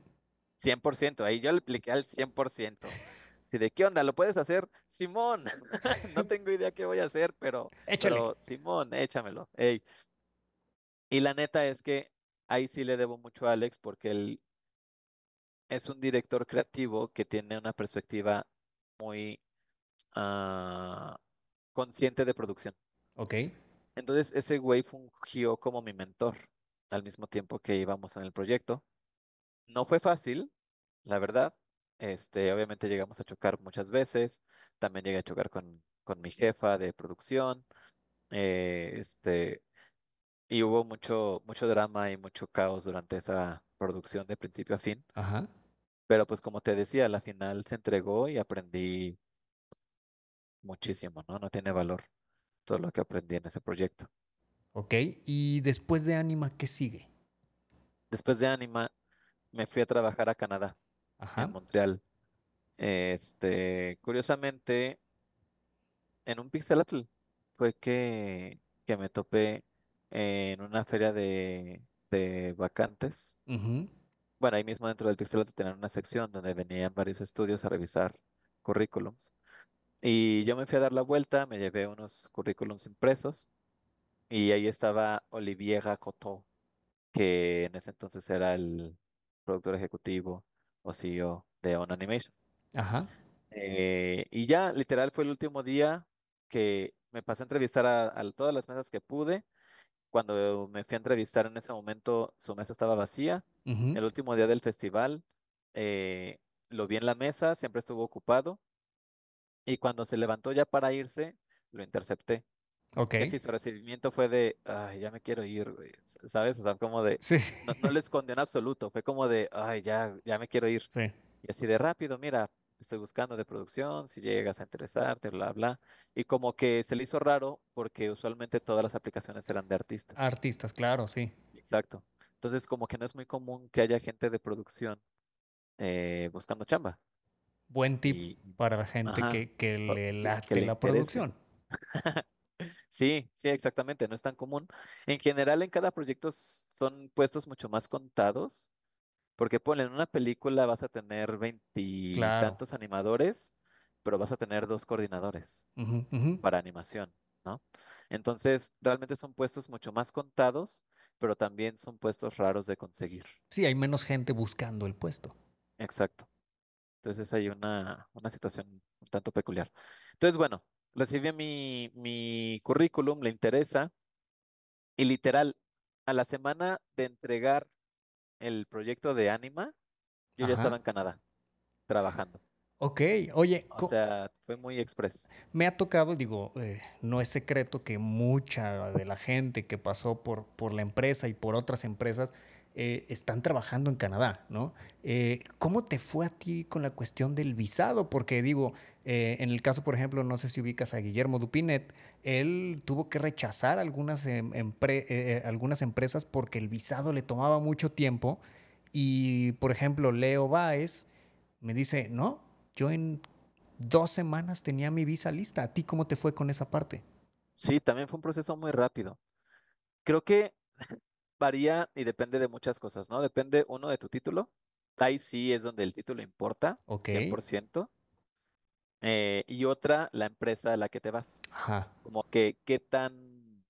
[SPEAKER 2] 100%, ahí yo le apliqué al 100%. Si de qué onda, lo puedes hacer, Simón. no tengo idea qué voy a hacer, pero, Échale. pero Simón, échamelo. Ey. Y la neta es que ahí sí le debo mucho a Alex porque él es un director creativo que tiene una perspectiva muy ah, consciente de producción. Ok. Entonces ese güey fungió como mi mentor al mismo tiempo que íbamos en el proyecto. No fue fácil, la verdad. Este, obviamente llegamos a chocar muchas veces. También llegué a chocar con, mi jefa de producción. Eh, este, y hubo mucho, mucho drama y mucho caos durante esa producción de principio a fin. Pero pues como te decía, la final se entregó y aprendí muchísimo, ¿no? No tiene valor todo lo que aprendí en ese proyecto.
[SPEAKER 3] Ok, y
[SPEAKER 1] después de Anima,
[SPEAKER 2] ¿qué sigue? Después de Anima, me fui a trabajar a Canadá, en Montreal. Este, curiosamente, en un atl fue que, que me topé en una feria de, de vacantes.
[SPEAKER 4] Bueno,
[SPEAKER 2] ahí mismo dentro del Pixelate tenían una sección donde venían varios estudios a revisar currículums. Y yo me fui a dar la vuelta, me llevé unos currículums impresos y ahí estaba Olivier Gacotó, que en ese entonces era el productor ejecutivo o CEO de On Animation. Ajá. Eh, y ya, literal, fue el último día que me pasé a entrevistar a todas las mesas que pude cuando me fui a entrevistar en ese momento, su mesa estaba vacía. El último día del festival, eh, lo vi en la mesa, siempre estuvo ocupado. Y cuando se levantó ya para irse, lo intercepté. Ok. Y su recibimiento fue de, ay, ya me quiero ir, ¿Sabes? O sea, como de, no, no, le escondió en absoluto. Fue como de, ay, ya, ya me quiero ir. Sí. Y así de rápido, mira, estoy buscando de producción, si llegas a interesarte, bla, bla. Y como que se le hizo raro porque usualmente todas las aplicaciones eran de artistas. Artistas, claro, sí. Exacto. Entonces, como que no es muy común que haya gente de producción eh, buscando chamba. Buen tip para la gente que, le late la producción. sí, sí, exactamente, no es tan común. En general, en cada proyecto son puestos mucho más contados porque ponle, en una película vas a tener veintitantos animadores, pero vas a tener dos coordinadores para animación, ¿no? Entonces, realmente son puestos mucho más contados, pero también son puestos raros de conseguir.
[SPEAKER 1] Sí, hay menos gente buscando el puesto.
[SPEAKER 2] Exacto. Entonces hay una, una situación un tanto peculiar. Entonces, bueno, recibí mi, mi currículum, le interesa, y literal, a la semana de entregar el proyecto de Anima, yo ya estaba en Canadá trabajando. Ok, oye. O sea, fue muy express.
[SPEAKER 1] Me ha tocado, digo, eh, no es secreto que mucha de la gente que pasó por, por la empresa y por otras empresas eh, están trabajando en Canadá, ¿no? Eh, ¿Cómo te fue a ti con la cuestión del visado? Porque digo, en el caso, por ejemplo, no sé si ubicas a Guillermo Dupinet, él tuvo que rechazar algunas, em, algunas empresas porque el visado le tomaba mucho tiempo y, por ejemplo, Leo Baez me dice, no, yo en dos semanas tenía mi visa lista. ¿A ti cómo te fue con esa parte?
[SPEAKER 2] Sí, también fue un proceso muy rápido. Creo que varía y depende de muchas cosas, ¿no? Depende uno de tu título. Ahí sí es donde el título importa, 100%. Eh, y otra, la empresa a la que te vas. Ajá. Como que qué tan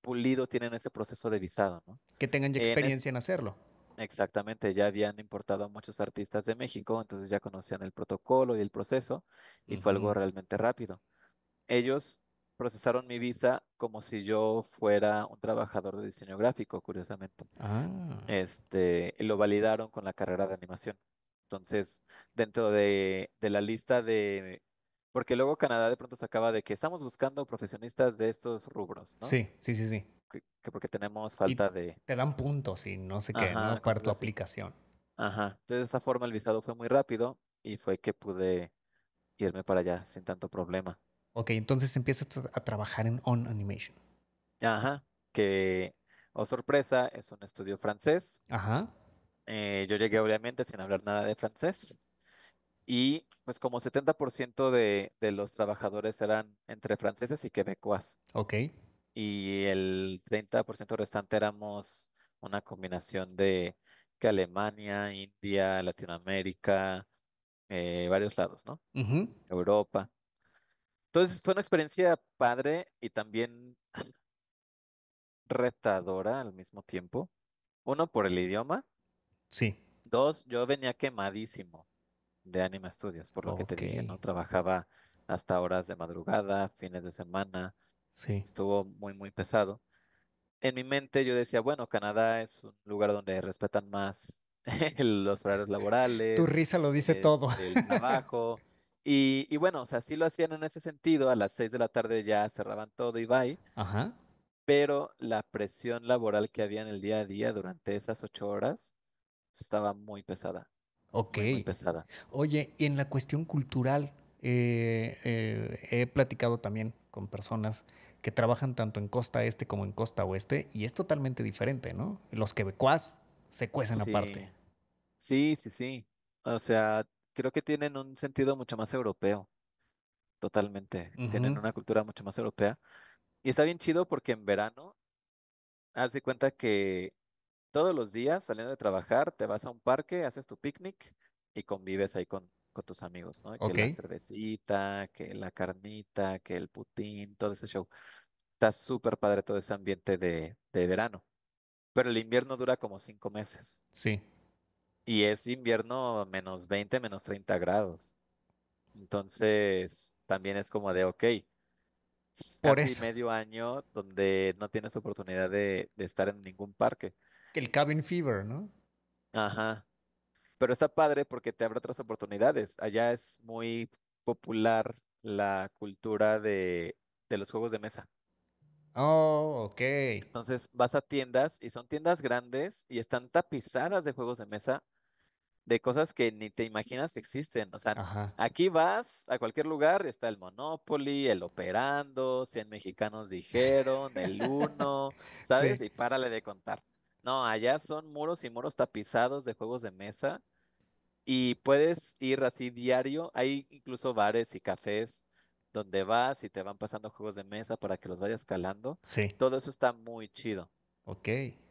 [SPEAKER 2] pulido tienen ese proceso de visado, ¿no? Que tengan ya experiencia en hacerlo. Exactamente, ya habían importado a muchos artistas de México, entonces ya conocían el protocolo y el proceso, y fue algo realmente rápido. Ellos procesaron mi visa como si yo fuera un trabajador de diseño gráfico, curiosamente.
[SPEAKER 4] Ah.
[SPEAKER 2] Este, lo validaron con la carrera de animación. Entonces, dentro de, la lista de... Porque luego Canadá de pronto se acaba de que estamos buscando profesionistas de estos rubros, ¿no? sí,
[SPEAKER 1] sí, sí, sí que, porque tenemos falta de... Te dan puntos y no sé qué, ¿no? Para tu aplicación.
[SPEAKER 2] Ajá. Entonces, de esa forma el visado fue muy rápido y fue que pude irme para allá sin tanto problema.
[SPEAKER 1] Ok, entonces empiezas a trabajar en On Animation.
[SPEAKER 2] Ajá, que, oh sorpresa, es un estudio francés. Ajá. Eh, yo llegué obviamente sin hablar nada de francés y pues como 70% de, de los trabajadores eran entre franceses y quebecuas. Ok y el 30% restante éramos una combinación de que Alemania, India, Latinoamérica, eh, varios lados, ¿no? Europa. Entonces fue una experiencia padre y también retadora al mismo tiempo. Uno, por el idioma. Sí. Dos, yo venía quemadísimo de Anima Studios, por lo que te dije, ¿no? Trabajaba hasta horas de madrugada, fines de semana, Sí. Estuvo muy, muy pesado. En mi mente yo decía, bueno, Canadá es un lugar donde respetan más los horarios laborales. Tu risa lo dice todo. El trabajo. Y, y, bueno, o sea, sí lo hacían en ese sentido. A las 6 de la tarde ya cerraban todo y bye. Ajá. Pero la presión laboral que había en el día a día durante esas ocho horas estaba muy pesada. Ok. Muy, pesada.
[SPEAKER 1] Oye, y en la cuestión cultural, eh, eh, he platicado también con personas que trabajan tanto en costa este como en costa oeste y es totalmente diferente, ¿no? Los quebecuas se cuecen aparte.
[SPEAKER 2] Sí, sí, sí. O sea, creo que tienen un sentido mucho más europeo, totalmente. Tienen una cultura mucho más europea. Y está bien chido porque en verano, haz de cuenta que todos los días saliendo de trabajar, te vas a un parque, haces tu picnic y convives ahí con, con tus amigos, ¿no? Que la cervecita, que la carnita, que el putín, todo ese show. Está súper padre todo ese ambiente de, verano. Pero el invierno dura como cinco meses. Sí. Y es invierno menos 20, menos 30 grados. Entonces, también es como de, ok, Por casi medio año donde no tienes oportunidad de, estar en ningún parque. El cabin fever, ¿no? Ajá. Pero está padre porque te abre otras oportunidades. Allá es muy popular la cultura de los juegos de mesa. Oh, ok. Entonces vas a tiendas y son tiendas grandes y están tapizadas de juegos de mesa, de cosas que ni te imaginas que existen. O sea, aquí vas a cualquier lugar, está el Monopoly, el Operando, 100 mexicanos dijeron, el Uno, ¿sabes? Y párale de contar. No, allá son muros y muros tapizados de juegos de mesa y puedes ir así diario. Hay incluso bares y cafés donde vas y te van pasando juegos de mesa para que los vayas calando. Sí. Todo eso está muy chido. Ok.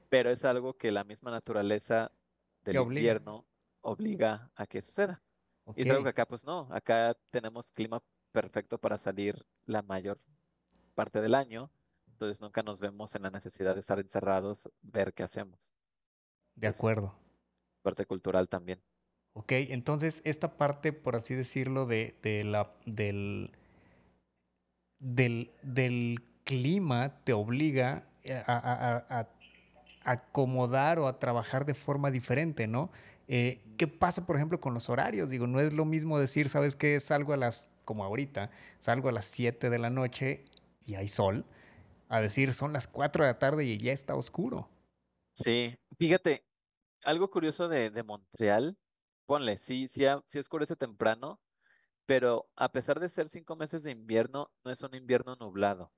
[SPEAKER 2] Pero es algo que la misma naturaleza del invierno obliga a que suceda. Y es algo que acá, pues no, acá tenemos clima perfecto para salir la mayor parte del año. Entonces nunca nos vemos en la necesidad de estar encerrados, ver qué hacemos. De acuerdo. Parte cultural también.
[SPEAKER 1] Ok, entonces esta parte, por así decirlo, de la, del del, del clima te obliga eh, a, acomodar o a trabajar de forma diferente, ¿no? Eh, ¿Qué pasa, por ejemplo, con los horarios? Digo, no es lo mismo decir, ¿sabes qué? Salgo a las, como ahorita, salgo a las 7 de la noche y hay sol, a decir, son las 4 de la tarde y ya está oscuro.
[SPEAKER 2] Sí, fíjate, algo curioso de, de Montreal, ponle, si si oscurece temprano, pero a pesar de ser cinco meses de invierno, no es un invierno nublado.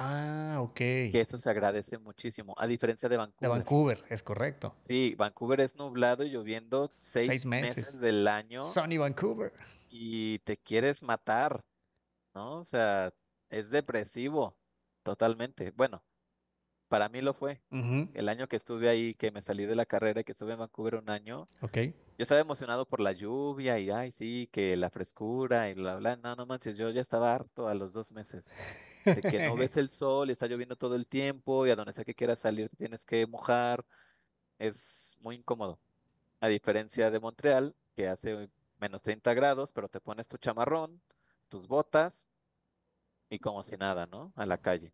[SPEAKER 2] Ah, ok. Que eso se agradece muchísimo, a diferencia de Vancouver. De
[SPEAKER 1] Vancouver, es correcto.
[SPEAKER 2] Sí, Vancouver es nublado y lloviendo seis, meses. del año. Sunny Vancouver. Y te quieres matar, ¿no? O sea, es depresivo, totalmente. Bueno, para mí lo fue. El año que estuve ahí, que me salí de la carrera y que estuve en Vancouver un año. Ok. Yo estaba emocionado por la lluvia y, ay, sí, que la frescura y la bla. No, no manches, yo ya estaba harto a los dos meses
[SPEAKER 4] de que no ves
[SPEAKER 2] el sol y está lloviendo todo el tiempo y a donde sea que quieras salir tienes que mojar. Es muy incómodo. A diferencia de Montreal, que hace menos 30 grados, pero te pones tu chamarrón, tus botas y como si nada, ¿no? A la calle.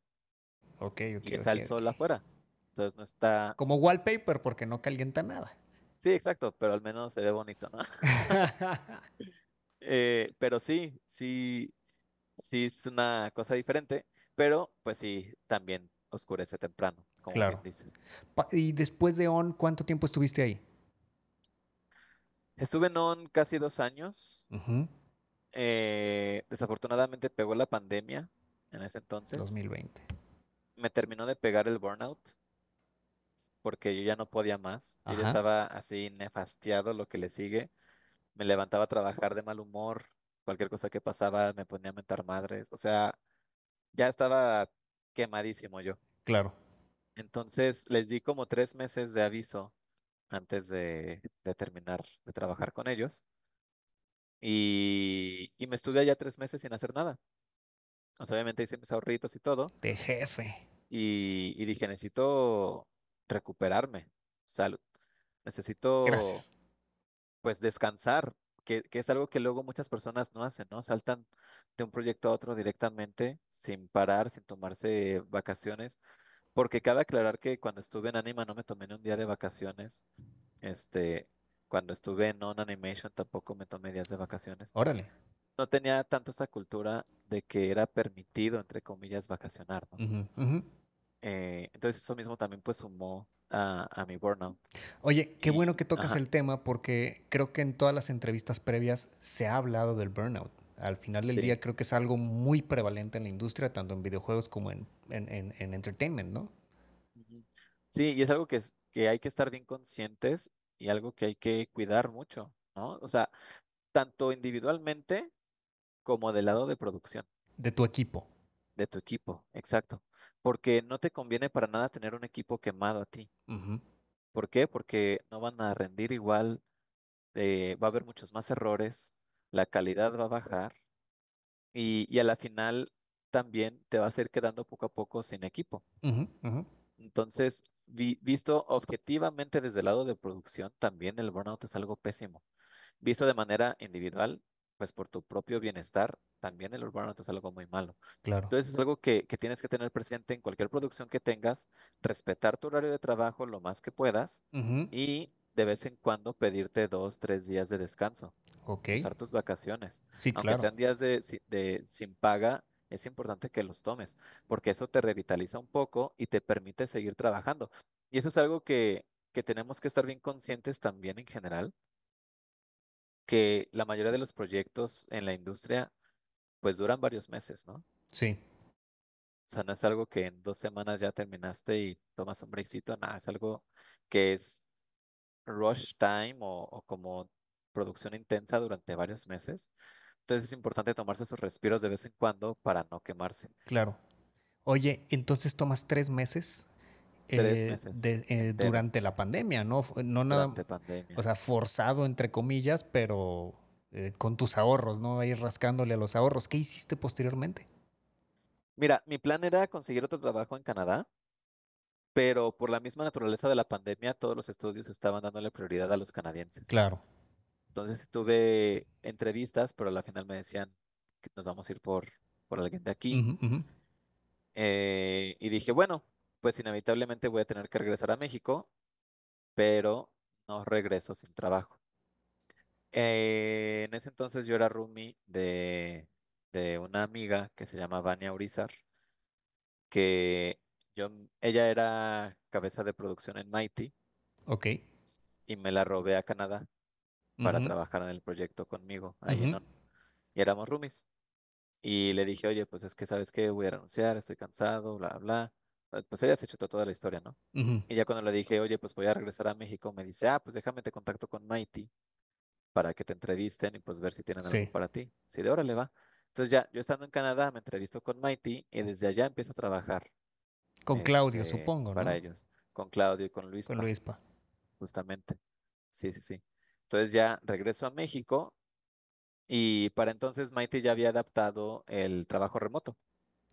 [SPEAKER 2] Ok, ok. Y está el sol afuera. Entonces no
[SPEAKER 1] está. Como wallpaper porque no calienta nada.
[SPEAKER 2] Sí, exacto, pero al menos se ve bonito, ¿no? Eh, pero sí, sí, sí es una cosa diferente, pero pues sí, también oscurece temprano, como bien dices.
[SPEAKER 1] Y después de ON, ¿cuánto tiempo estuviste ahí?
[SPEAKER 2] Estuve en ON casi dos años. Eh, desafortunadamente pegó la pandemia en ese entonces. 2020. Me terminó de pegar el burnout porque yo ya no podía más. Yo ya estaba así nefastiado lo que le sigue. Me levantaba a trabajar de mal humor. Cualquier cosa que pasaba me ponía a mentar madres. O sea, ya estaba quemadísimo yo. Claro. Entonces les di como tres meses de aviso antes de, terminar de trabajar con ellos. Y, me estuve allá tres meses sin hacer nada. O sea, obviamente hice mis ahorritos y todo. De jefe. y dije, necesito recuperarme. Salud. Necesito, pues, descansar, que, es algo que luego muchas personas no hacen, ¿no? Saltan de un proyecto a otro directamente, sin parar, sin tomarse vacaciones, porque cabe aclarar que cuando estuve en Anima no me tomé ni un día de vacaciones, este, cuando estuve en non Animation tampoco me tomé días de vacaciones. Órale. No tenía tanto esta cultura de que era permitido, entre comillas, vacacionar, ¿no? Eh, entonces eso mismo también pues sumó a, mi burnout. Oye, qué bueno que tocas el
[SPEAKER 1] tema porque creo que en todas las entrevistas previas se ha hablado del burnout. Al final del día creo que es algo muy prevalente en la
[SPEAKER 2] industria, tanto en
[SPEAKER 1] videojuegos como en, en, entertainment, ¿no?
[SPEAKER 2] Sí, y es algo que, que hay que estar bien conscientes y algo que hay que cuidar mucho, ¿no? O sea, tanto individualmente como del lado de producción.
[SPEAKER 3] De tu equipo.
[SPEAKER 2] De tu equipo, exacto porque no te conviene para nada tener un equipo quemado a ti. ¿Por qué? Porque no van a rendir igual, eh, va a haber muchos más errores, la calidad va a bajar y, a la final también te vas a ir quedando poco a poco sin equipo. Entonces, visto objetivamente desde el lado de producción, también el burnout es algo pésimo. Visto de manera individual, pues, por tu propio bienestar, también el te es algo muy malo. Claro. Entonces es algo que, que, tienes que tener presente en cualquier producción que tengas, respetar tu horario de trabajo lo más que puedas y de vez en cuando pedirte dos, tres días de descanso. Ok. Usar tus vacaciones. Sí, Aunque sean días de, de, sin paga, es importante que los tomes, porque eso te revitaliza un poco y te permite seguir trabajando. Y eso es algo que, que tenemos que estar bien conscientes también en general, que la mayoría de los proyectos en la industria pues duran varios meses, ¿no? Sí. O sea, no es algo que en dos semanas ya terminaste y tomas un brecito, nada, es algo que es rush time o, o como producción intensa durante varios meses. Entonces es importante tomarse esos respiros de vez en cuando para no quemarse.
[SPEAKER 1] Claro. Oye, entonces tomas tres meses Tres eh, meses. Eh, durante la pandemia, ¿no? No nada. Durante pandemia. O sea, forzado, entre comillas, pero eh, con tus ahorros, ¿no? Ahí ir rascándole a los ahorros. ¿Qué hiciste posteriormente?
[SPEAKER 2] Mira, mi plan era conseguir otro trabajo en Canadá, pero por la misma naturaleza de la pandemia, todos los estudios estaban dándole prioridad a los canadienses. Claro. Entonces tuve entrevistas, pero al final me decían que nos vamos a ir por, por alguien de aquí. y dije, bueno, pues inevitablemente voy a tener que regresar a México, pero no regreso sin trabajo. Eh, en ese entonces yo era roomie de, una amiga que se llama Vania Urizar, que yo, ella era cabeza de producción en Mighty. Ok. Y me la robé a Canadá para trabajar en el proyecto conmigo. Ahí y éramos roomies. Y le dije, oye, pues es que sabes que voy a renunciar, estoy cansado, bla, bla. Ah, pues ella se chutó toda la historia, ¿no? Y ya cuando le dije, oye, pues voy a regresar a México, me dice, ah, pues déjame te contacto con Mighty para que te entrevisten y pues ver si tienen algo para ti. Sí, de ahora le va. Entonces ya, yo estando en Canadá, me entrevisto con Mighty y desde allá empiezo a trabajar. Con Claudio, este, supongo, ¿no? Para ellos. Con Claudio y con Luispa. Con Luispa. Justamente. Sí, sí, sí. Entonces ya regreso a México y para entonces Mighty ya había adaptado el trabajo remoto.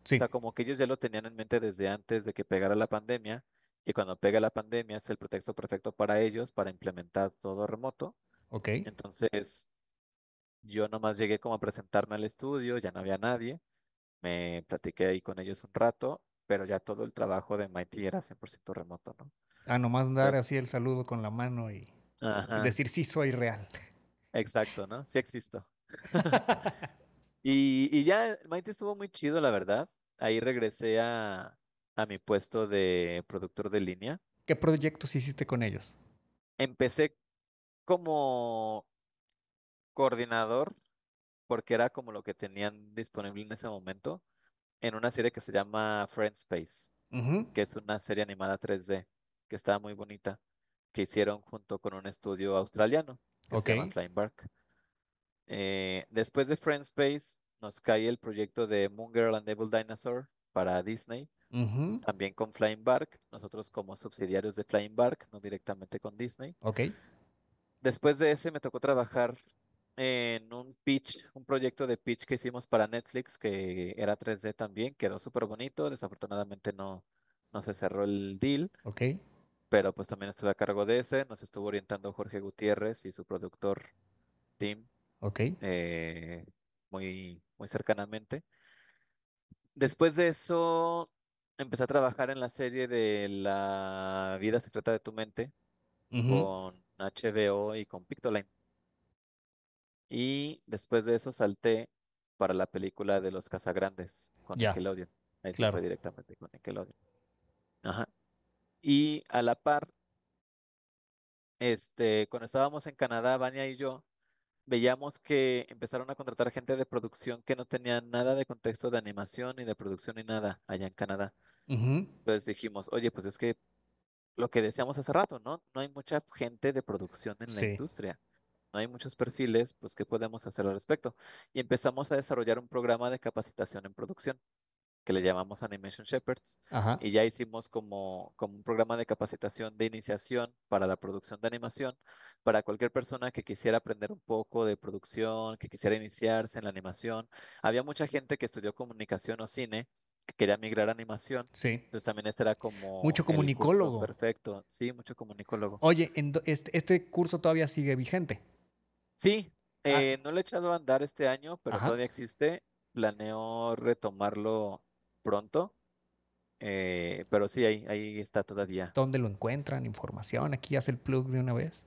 [SPEAKER 2] O sea, como que ellos ya lo tenían en mente desde antes de que pegara la pandemia, y cuando pega la pandemia es el pretexto perfecto para ellos para implementar todo remoto. Ok. Entonces, yo nomás llegué como a presentarme al estudio, ya no había nadie, me platiqué ahí con ellos un rato, pero ya todo el trabajo de Mighty era 100% remoto, ¿no?
[SPEAKER 1] Ah, nomás dar así el saludo con la mano y,
[SPEAKER 2] y decir
[SPEAKER 1] sí soy real.
[SPEAKER 2] Exacto, ¿no? Sí existo. Y, ya, Mighty estuvo muy chido, la verdad. Ahí regresé a, mi puesto de productor de línea. ¿Qué
[SPEAKER 1] proyectos hiciste con ellos?
[SPEAKER 2] Empecé como coordinador, porque era como lo que tenían disponible en ese momento, en una serie que se llama Friendspace, que es una serie animada 3D, que estaba muy bonita, que hicieron junto con un estudio australiano, que se llama Flying Bark. Eh, después de Friendspace, nos cae el proyecto de Moon Girl and Devil Dinosaur para Disney. También con Flying Bark, nosotros como subsidiarios de Flying Bark, no directamente con Disney. Después de ese me tocó trabajar en un pitch, un proyecto de pitch que hicimos para Netflix que era 3D también, quedó súper bonito, desafortunadamente no, no se cerró el deal. Ok. Pero pues también estuve a cargo de ese, nos estuvo orientando Jorge Gutiérrez y su productor Tim Okay. Eh, muy, muy cercanamente. Después de eso, empecé a trabajar en la serie de La vida secreta de tu mente
[SPEAKER 4] con
[SPEAKER 2] HBO y con Pictoline. Y después de eso salté para la película de Los Casagrandes con Nickelodeon. Ahí se fue directamente con Nickelodeon. Ajá. Y a la par, este, cuando estábamos en Canadá, Vania y yo, veíamos que empezaron a contratar gente de producción que no tenía nada de contexto de animación ni de producción ni nada allá en Canadá.
[SPEAKER 4] Entonces
[SPEAKER 2] dijimos, oye, pues es que lo que decíamos hace rato, ¿no? No hay mucha gente de producción en la industria. No hay muchos perfiles, pues, ¿qué podemos hacer al respecto? Y empezamos a desarrollar un programa de capacitación en producción que le llamamos Animation Shepherds, y ya hicimos como, como un programa de capacitación de iniciación para la producción de animación, para cualquier persona que quisiera aprender un poco de producción, que quisiera iniciarse en la animación. Había mucha gente que estudió comunicación o cine, que quería migrar a animación. Sí. Entonces también este era como... Mucho comunicólogo. perfecto, sí, mucho comunicólogo. Oye,
[SPEAKER 1] este, este curso todavía sigue vigente. Sí,
[SPEAKER 2] ah. eh, no lo he echado a andar este año, pero todavía existe. Planeo retomarlo pronto. Eh, pero sí, ahí, ahí está todavía. ¿Dónde lo encuentran?
[SPEAKER 1] ¿Información? ¿Aquí hace el plug de una vez?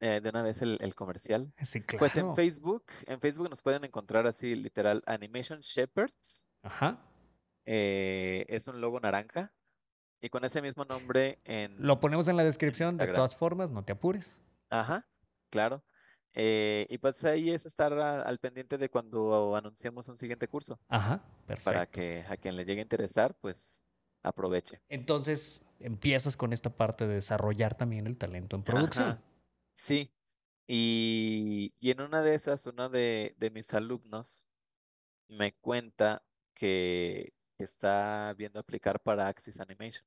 [SPEAKER 2] Eh, de una vez el, comercial. Eh, sí, Pues en Facebook, en Facebook nos pueden encontrar así literal Animation Shepherds. Ajá. es un logo naranja. Y con ese mismo nombre en...
[SPEAKER 1] Lo ponemos en la descripción, de todas formas, no te apures.
[SPEAKER 2] Ajá, claro. Eh, y pues ahí es estar al pendiente de cuando anunciamos un siguiente curso. Ajá, perfecto. Para que a quien le llegue a interesar, pues aproveche. Entonces, empiezas con esta parte de
[SPEAKER 1] desarrollar también el talento en producción.
[SPEAKER 2] Sí. Y, en una de esas, uno de, mis alumnos me cuenta que está viendo aplicar para Axis Animation,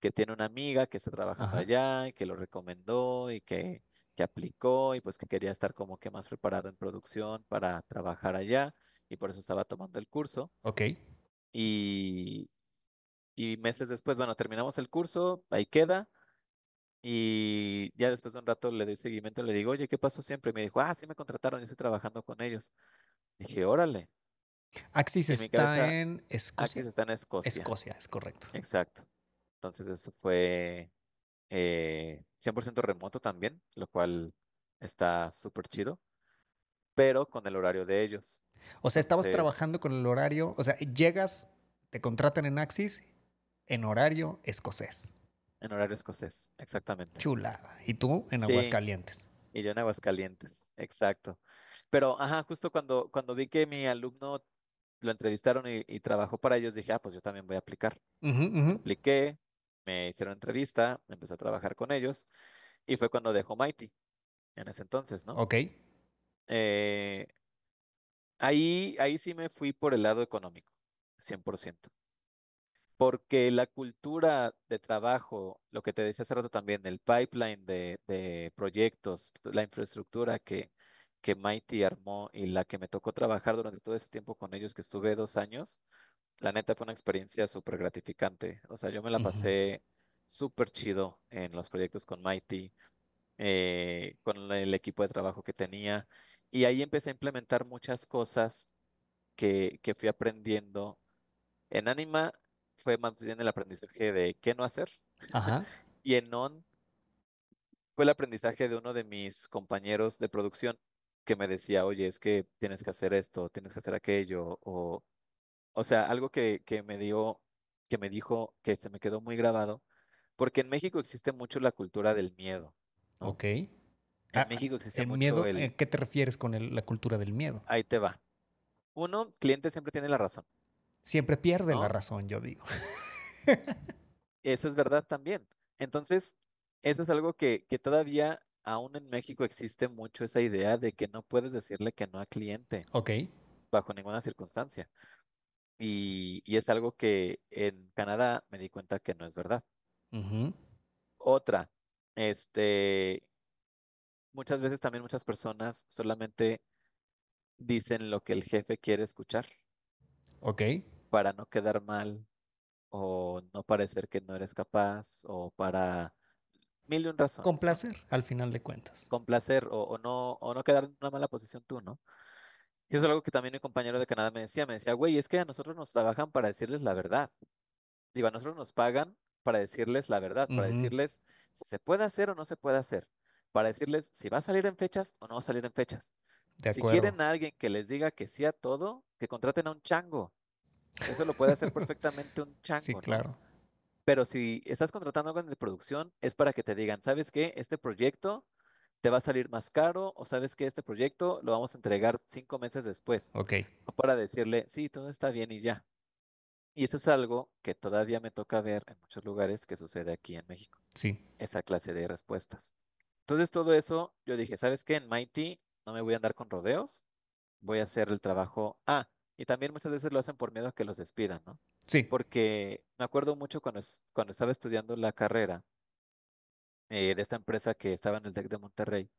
[SPEAKER 2] que tiene una amiga que está trabajando allá y que lo recomendó y que que aplicó y pues que quería estar como que más preparado en producción para trabajar allá y por eso estaba tomando el curso. Ok. Y, y meses después, bueno, terminamos el curso, ahí queda. Y ya después de un rato le doy seguimiento, le digo, oye, ¿qué pasó siempre? Y me dijo, ah, sí me contrataron, yo estoy trabajando con ellos. Dije, órale.
[SPEAKER 1] Axis está en Escocia. Axis está
[SPEAKER 2] en Escocia. Escocia, es correcto. Exacto. Entonces eso fue eh, 100% remoto también, lo cual está súper chido, pero con el horario de ellos. O sea, estabas trabajando
[SPEAKER 1] con el horario, o sea, llegas, te contratan en Axis en horario escocés.
[SPEAKER 2] En horario escocés, exactamente. Chula. ¿Y tú en Aguascalientes? y yo en Aguascalientes, exacto. Pero, ajá, justo cuando, cuando vi que mi alumno lo entrevistaron y, trabajó para ellos, dije, ah, pues yo también voy a aplicar.
[SPEAKER 4] Apliqué,
[SPEAKER 2] me hicieron entrevista, empecé a trabajar con ellos y fue cuando dejó Mighty en ese entonces, ¿no? Ok. Eh, ahí, ahí sí me fui por el lado económico, 100%. Porque la cultura de trabajo, lo que te decía hace rato también, el pipeline de, proyectos, la infraestructura que, que Mighty armó y la que me tocó trabajar durante todo ese tiempo con ellos, que estuve dos años, la neta fue una experiencia súper gratificante. O sea, yo me la pasé súper chido en los proyectos con Mighty, eh, con el equipo de trabajo que tenía. Y ahí empecé a implementar muchas cosas que, fui aprendiendo. En Anima fue más bien el aprendizaje de qué no hacer. y en On fue el aprendizaje de uno de mis compañeros de producción que me decía, oye, es que tienes que hacer esto, tienes que hacer aquello, o o sea, algo que, que me dio, que me dijo, que se me quedó muy grabado, porque en México existe mucho la cultura del miedo. Ok. En ah, México existe el mucho miedo,
[SPEAKER 1] ¿Qué te refieres con la cultura del miedo?
[SPEAKER 2] Ahí te va. Uno, cliente siempre tiene la razón.
[SPEAKER 1] Siempre pierde la razón, yo digo.
[SPEAKER 2] eso es verdad también. Entonces, eso es algo que, que todavía aún en México existe mucho esa idea de que no puedes decirle que no a cliente. Ok. Bajo ninguna circunstancia. Y, es algo que en Canadá me di cuenta que no es verdad. Otra, este, muchas veces también muchas personas solamente dicen lo que el jefe quiere escuchar. Okay. Para no quedar mal o no parecer que no eres capaz o para mil y un razones.
[SPEAKER 1] Complacer, al final de cuentas.
[SPEAKER 2] Complacer o, o, no, o no quedar en una mala posición tú, ¿no? Y eso es algo que también mi compañero de Canadá me decía, me decía, güey, es que a nosotros nos trabajan para decirles la verdad. Digo, a nosotros nos pagan para decirles la verdad, para decirles si se puede hacer o no se puede hacer, para decirles si va a salir en fechas o no va a salir en fechas. si quieren a alguien que les diga que sí a todo, que contraten a un chango. Eso lo puede hacer perfectamente un chango. Sí, claro. Pero si estás contratando a alguien de producción, es para que te digan, ¿sabes qué? Este proyecto te va a salir más caro o sabes que este proyecto lo vamos a entregar cinco meses después. Ok. Para decirle, sí, todo está bien y ya. Y eso es algo que todavía me toca ver en muchos lugares que sucede aquí en México. Sí. Esa clase de respuestas. Entonces todo eso, yo dije, ¿sabes qué? En Mighty no me voy a andar con rodeos, voy a hacer el trabajo. A. y también muchas veces lo hacen por miedo a que los despidan, ¿no? Sí. Porque me acuerdo mucho cuando, cuando estaba estudiando la carrera, eh, de esta empresa que estaba en el deck de Monterrey,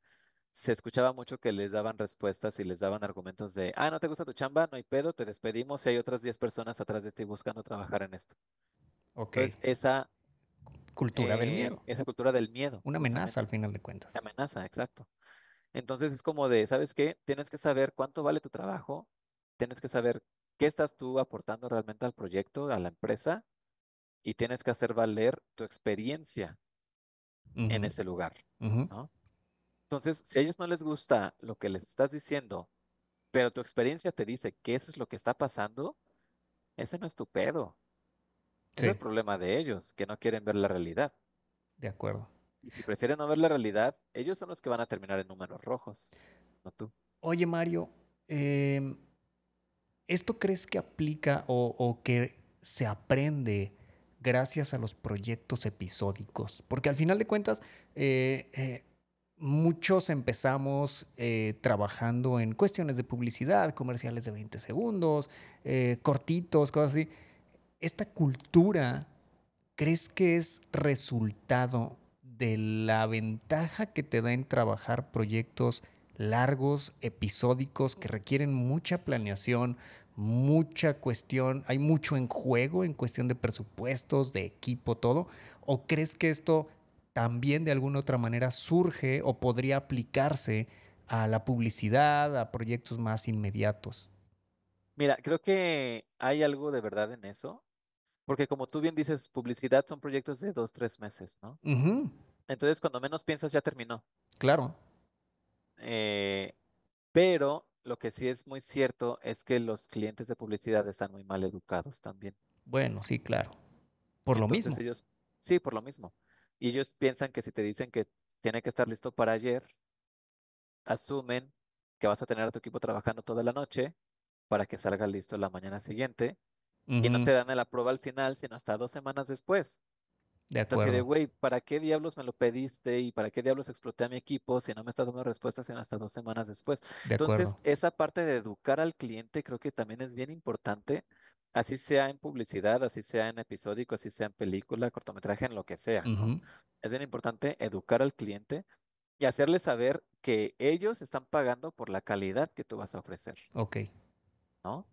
[SPEAKER 2] se escuchaba mucho que les daban respuestas y les daban argumentos de, ah, no te gusta tu chamba, no hay pedo, te despedimos y hay otras 10 personas atrás de ti buscando trabajar en esto. ok Entonces, esa cultura del eh, miedo. Esa cultura del miedo. Una amenaza al final de cuentas. amenaza, exacto. Entonces es como de, ¿sabes qué? Tienes que saber cuánto vale tu trabajo, tienes que saber qué estás tú aportando realmente al proyecto, a la empresa, y tienes que hacer valer tu experiencia en ese lugar.
[SPEAKER 4] Entonces,
[SPEAKER 2] si a ellos no les gusta lo que les estás diciendo, pero tu experiencia te dice que eso es lo que está pasando, ese no es tu pedo. Ese es el problema de ellos, que no quieren ver la realidad. De acuerdo. Y si prefieren no ver la realidad, ellos son los que van a terminar en números rojos, no tú.
[SPEAKER 1] Oye, Mario, em, ¿esto crees que aplica o que se aprende gracias a los proyectos episódicos. Porque al final de cuentas, eh, eh, muchos empezamos eh, trabajando en cuestiones de publicidad, comerciales de 20 segundos, cortitos, cosas así. Esta cultura, ¿crees que es resultado de la ventaja que te da en trabajar proyectos largos, episódicos, que requieren mucha planeación, mucha cuestión, hay mucho en juego en cuestión de presupuestos, de equipo, todo? ¿O crees que esto también de alguna otra manera surge o podría aplicarse a la publicidad, a proyectos más inmediatos?
[SPEAKER 2] Mira, creo que hay algo de verdad en eso, porque como tú bien dices, publicidad son proyectos de dos, tres meses, ¿no? Entonces, cuando menos piensas, ya terminó. Claro. Eh, pero lo que sí es muy cierto es que los clientes de publicidad están muy mal educados también.
[SPEAKER 1] Bueno, sí, claro. Por lo mismo.
[SPEAKER 2] Ellos, sí, por lo mismo. ellos piensan que si te dicen que tiene que estar listo para ayer, asumen que vas a tener a tu equipo trabajando toda la noche para que salga listo la mañana siguiente. Y no te dan la prueba al final, sino hasta dos semanas después. De acuerdo. Así de, güey, ¿para qué diablos me lo pediste y para qué diablos exploté a mi equipo si no me estás dando respuesta sino hasta dos semanas después? Entonces, esa parte de educar al cliente creo que también es bien importante, así sea en publicidad, así sea en episódico, así sea en película, cortometraje, en lo que sea. Es bien importante educar al cliente y hacerle saber que ellos están pagando por la calidad que tú vas a ofrecer. Ok. ¿No?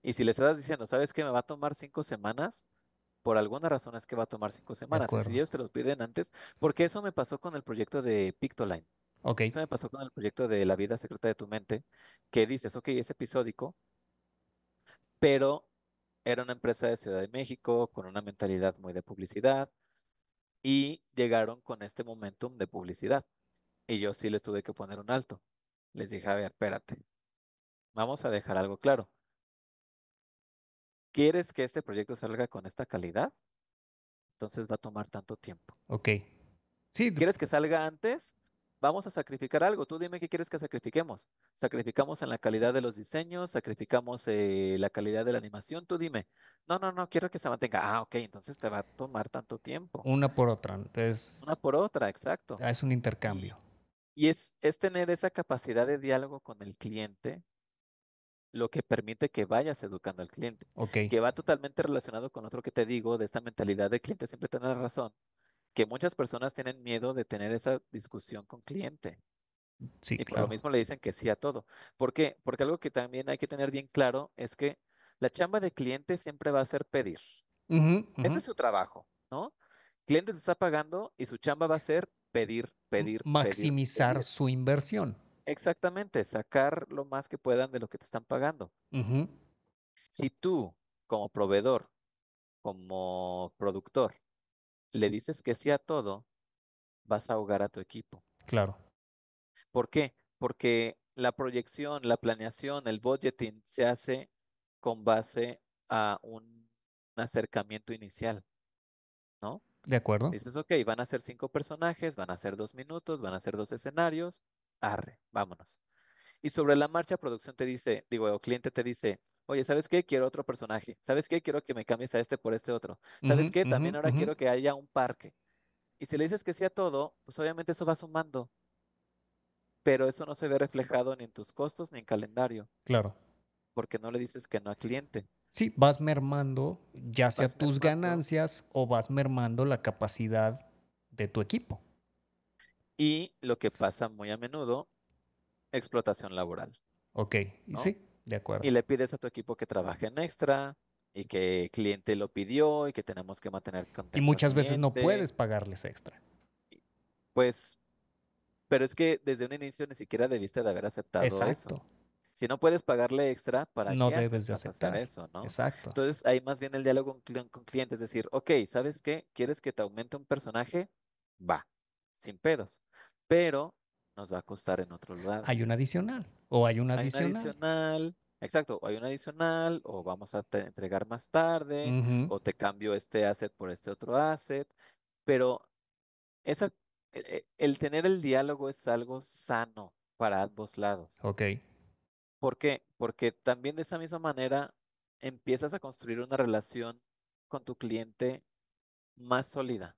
[SPEAKER 2] Y si le estás diciendo, ¿sabes qué? Me va a tomar cinco semanas por alguna razón es que va a tomar cinco semanas. si ellos te los piden antes, porque eso me pasó con el proyecto de Pictoline. Eso me pasó con el proyecto de La vida secreta de tu mente, que dices, ok, es episódico, pero era una empresa de Ciudad de México con una mentalidad muy de publicidad y llegaron con este momentum de publicidad. Y yo sí les tuve que poner un alto. Les dije, a ver, espérate, vamos a dejar algo claro quieres que este proyecto salga con esta calidad, entonces va a tomar tanto tiempo. Ok. Sí. ¿Quieres que salga antes? Vamos a sacrificar algo. Tú dime qué quieres que sacrifiquemos. Sacrificamos en la calidad de los diseños, sacrificamos eh, la calidad de la animación. Tú dime. No, no, no, quiero que se mantenga. Ah, ok, entonces te va a tomar tanto tiempo.
[SPEAKER 1] Una por otra.
[SPEAKER 2] Una por otra, exacto.
[SPEAKER 1] Ah, es un intercambio.
[SPEAKER 2] Y es, es tener esa capacidad de diálogo con el cliente lo que permite que vayas educando al cliente. Que va totalmente relacionado con otro que te digo, de esta mentalidad de cliente siempre tener razón, que muchas personas tienen miedo de tener esa discusión con cliente. Sí, claro. por lo mismo le dicen que sí a todo. ¿Por qué? Porque algo que también hay que tener bien claro es que la chamba de cliente siempre va a ser pedir.
[SPEAKER 4] Ese es su
[SPEAKER 2] trabajo, ¿no? cliente te está pagando y su chamba va a ser pedir, pedir. Maximizar
[SPEAKER 1] su inversión.
[SPEAKER 2] Exactamente, sacar lo más que puedan de lo que te están pagando. Si tú, como proveedor, como productor, le dices que sí a todo, vas a ahogar a tu equipo. Claro. ¿Por qué? Porque la proyección, la planeación, el budgeting se hace con base a un acercamiento inicial, ¿no? De acuerdo. Dices, ok, van a ser cinco personajes, van a ser dos minutos, van a ser dos escenarios, arre, vámonos. Y sobre la marcha, producción te dice, digo, o cliente te dice, oye, ¿sabes qué? Quiero otro personaje. ¿Sabes qué? Quiero que me cambies a este por este otro. ¿Sabes qué? También ahora quiero que haya un parque. Y si le dices que sea todo, pues obviamente eso va sumando. Pero eso no se ve reflejado ni en tus costos ni en calendario. Claro. Porque no le dices que no al cliente.
[SPEAKER 1] Sí, vas mermando ya sea tus ganancias o vas mermando la capacidad de tu equipo
[SPEAKER 2] y lo que pasa muy a menudo, explotación laboral.
[SPEAKER 3] Ok, sí, de acuerdo. Y
[SPEAKER 2] le pides a tu equipo que trabaje en extra y que el cliente lo pidió y que tenemos que mantener contacto. Y muchas veces no puedes pagarles extra. Pues, pero es que desde un inicio ni siquiera debiste de haber aceptado Exacto. eso. Si no puedes pagarle extra, ¿para no debes aceptar eso? ¿no? Exacto. Entonces, ahí más bien el diálogo con, con clientes es decir, ok, ¿sabes qué? ¿Quieres que te aumente un personaje? Va sin pedos, pero nos va a costar en otro lugar.
[SPEAKER 1] Hay un adicional, o hay una
[SPEAKER 4] adicional. Hay
[SPEAKER 2] adicional, exacto, hay un adicional, o vamos a entregar más tarde, o te cambio este asset por este otro asset, pero esa, e, e, el, tener el diálogo es algo sano para ambos lados. Ok. ¿Por qué? Porque también de esa misma manera empiezas a construir una relación con tu cliente más sólida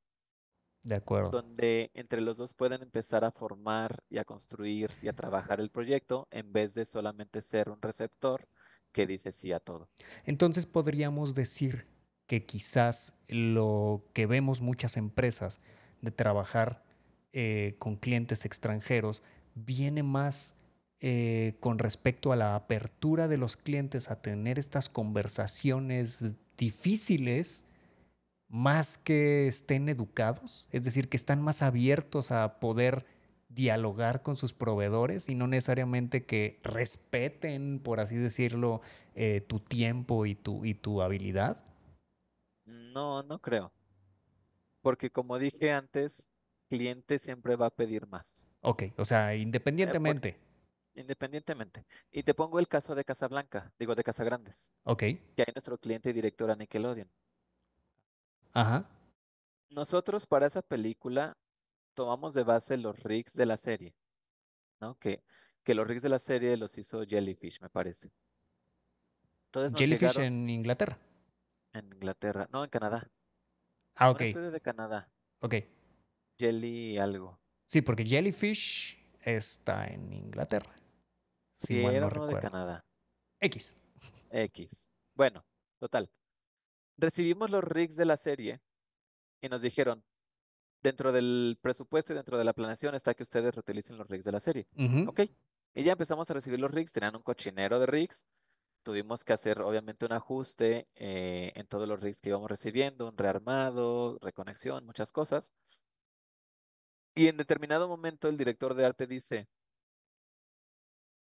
[SPEAKER 2] acuerdo. Donde entre los dos pueden empezar a formar y a construir y a trabajar el proyecto en vez de solamente ser un receptor que dice sí a todo.
[SPEAKER 1] Entonces podríamos decir que quizás lo que vemos muchas empresas de trabajar eh, con clientes extranjeros viene más eh, con respecto a la apertura de los clientes a tener estas conversaciones difíciles más que estén educados, es decir, que están más abiertos a poder dialogar con sus proveedores y no necesariamente que respeten, por así decirlo, eh, tu tiempo y tu, y tu habilidad?
[SPEAKER 2] No, no creo. Porque como dije antes, cliente siempre va a pedir más.
[SPEAKER 1] Ok, o sea, independientemente.
[SPEAKER 2] Eh, independientemente. Y te pongo el caso de Casablanca, digo de Grandes. Ok. Que hay nuestro cliente director directora Nickelodeon. Ajá. Nosotros para esa película tomamos de base los rigs de la serie, ¿no? Que, que los rigs de la serie los hizo Jellyfish, me parece.
[SPEAKER 1] Entonces Jellyfish en Inglaterra.
[SPEAKER 2] En Inglaterra, no, en Canadá. Ah, ok. de Canadá. Ok. Jelly algo.
[SPEAKER 1] Sí, porque Jellyfish está en Inglaterra. Sí, era de Canadá.
[SPEAKER 2] X. X. Bueno, total recibimos los rigs de la serie y nos dijeron, dentro del presupuesto y dentro de la planeación está que ustedes reutilicen los rigs de la serie. okay. Y ya empezamos a recibir los rigs, tenían un cochinero de rigs. Tuvimos que hacer obviamente un ajuste eh, en todos los rigs que íbamos recibiendo, un rearmado, reconexión, muchas cosas. Y en determinado momento el director de arte dice,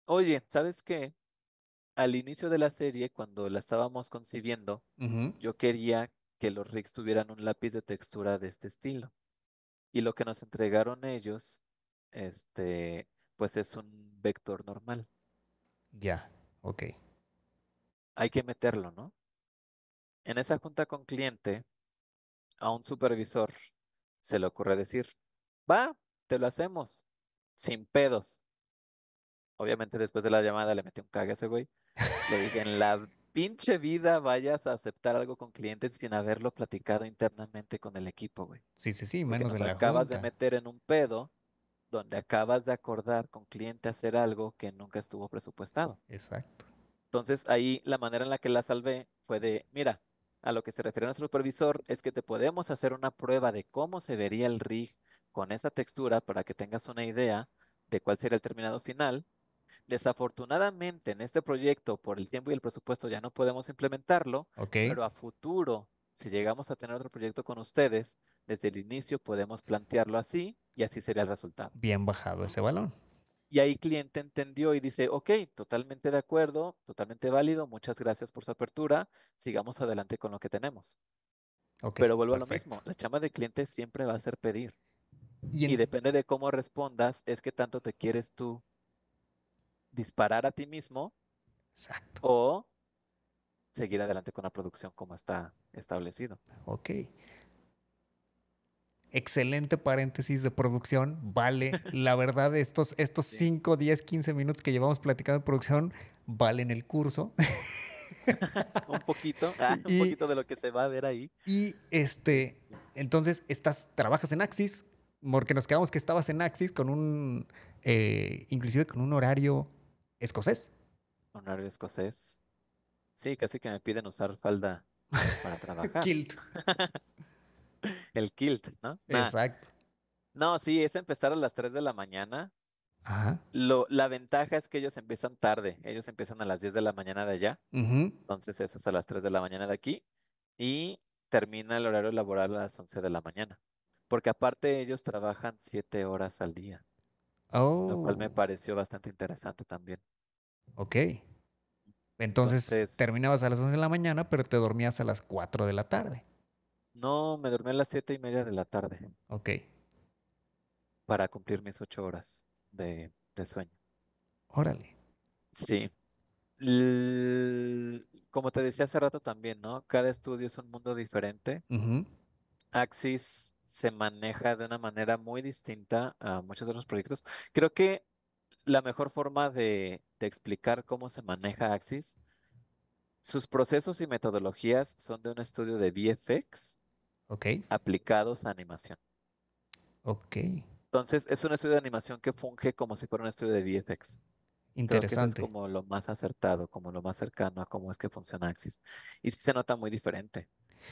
[SPEAKER 2] oye, ¿sabes qué? al inicio de la serie, cuando la estábamos concibiendo, yo quería que los rigs tuvieran un lápiz de textura de este estilo. Y lo que nos entregaron ellos, este, pues es un vector normal.
[SPEAKER 3] Ya, ok.
[SPEAKER 2] Hay que meterlo, ¿no? En esa junta con cliente, a un supervisor se le ocurre decir, va, te lo hacemos, sin pedos. Obviamente después de la llamada le metí un cague a ese güey. Le dije, en la pinche vida vayas a aceptar algo con clientes sin haberlo platicado internamente con el equipo, güey. Sí, sí, sí, menos en la acabas de meter en un pedo donde acabas de acordar con cliente hacer algo que nunca estuvo presupuestado. Exacto. Entonces ahí la manera en la que la salvé fue de, mira, a lo que se refiere nuestro supervisor es que te podemos hacer una prueba de cómo se vería el rig con esa textura para que tengas una idea de cuál sería el terminado final Desafortunadamente en este proyecto, por el tiempo y el presupuesto, ya no podemos implementarlo, pero a futuro, si llegamos a tener otro proyecto con ustedes, desde el inicio podemos plantearlo así y así sería el resultado. Bien bajado ese balón. Y ahí cliente entendió y dice, ok, totalmente de acuerdo, totalmente válido, muchas gracias por su apertura, sigamos adelante con lo que tenemos. Pero vuelvo a lo mismo, la chamba de cliente siempre va a ser pedir. Y, y depende de cómo respondas, es que tanto te quieres tú disparar a ti mismo Exacto. o seguir adelante con la producción como está establecido.
[SPEAKER 1] Ok. Excelente paréntesis de producción. Vale, la verdad, estos, estos 5, 10, 15 minutos que llevamos platicando de producción valen el curso.
[SPEAKER 2] un poquito, ah, un poquito de lo que
[SPEAKER 1] se va a ver ahí. Y este, entonces, estás, trabajas en Axis, porque nos quedamos que estabas en Axis con un, eh, inclusive con un horario
[SPEAKER 2] escocés. Honorario escocés. Sí, casi que me piden usar falda para trabajar. kilt. el kilt, ¿no? Exacto. No, sí, es empezar a las 3 de la mañana. Ajá. Lo, la ventaja es que ellos empiezan tarde. Ellos empiezan a las 10 de la mañana de allá.
[SPEAKER 4] Entonces,
[SPEAKER 2] eso es a las 3 de la mañana de aquí. Y termina el horario laboral a las 11 de la mañana. Porque aparte ellos trabajan 7 horas al día lo cual oh. me pareció bastante interesante también.
[SPEAKER 1] ok. Entonces terminabas a las 11 de la mañana, pero te dormías a las 4 de la tarde.
[SPEAKER 2] no, me dormí a las 7 y media de la tarde Ok. para cumplir mis ocho horas de, sueño. Órale. Sí. Como te decía hace rato también, ¿no? Cada estudio es un mundo diferente. Axis se maneja de una manera muy distinta a muchos otros proyectos. Creo que la mejor forma de, explicar cómo se maneja Axis, sus procesos y metodologías son de un estudio de VFX aplicados a animación. Ok. Entonces, es un estudio de animación que funge como si fuera un estudio de VFX.
[SPEAKER 3] Interesante.
[SPEAKER 2] como lo más acertado, como lo más cercano a cómo es que funciona Axis. Y sí se nota muy diferente.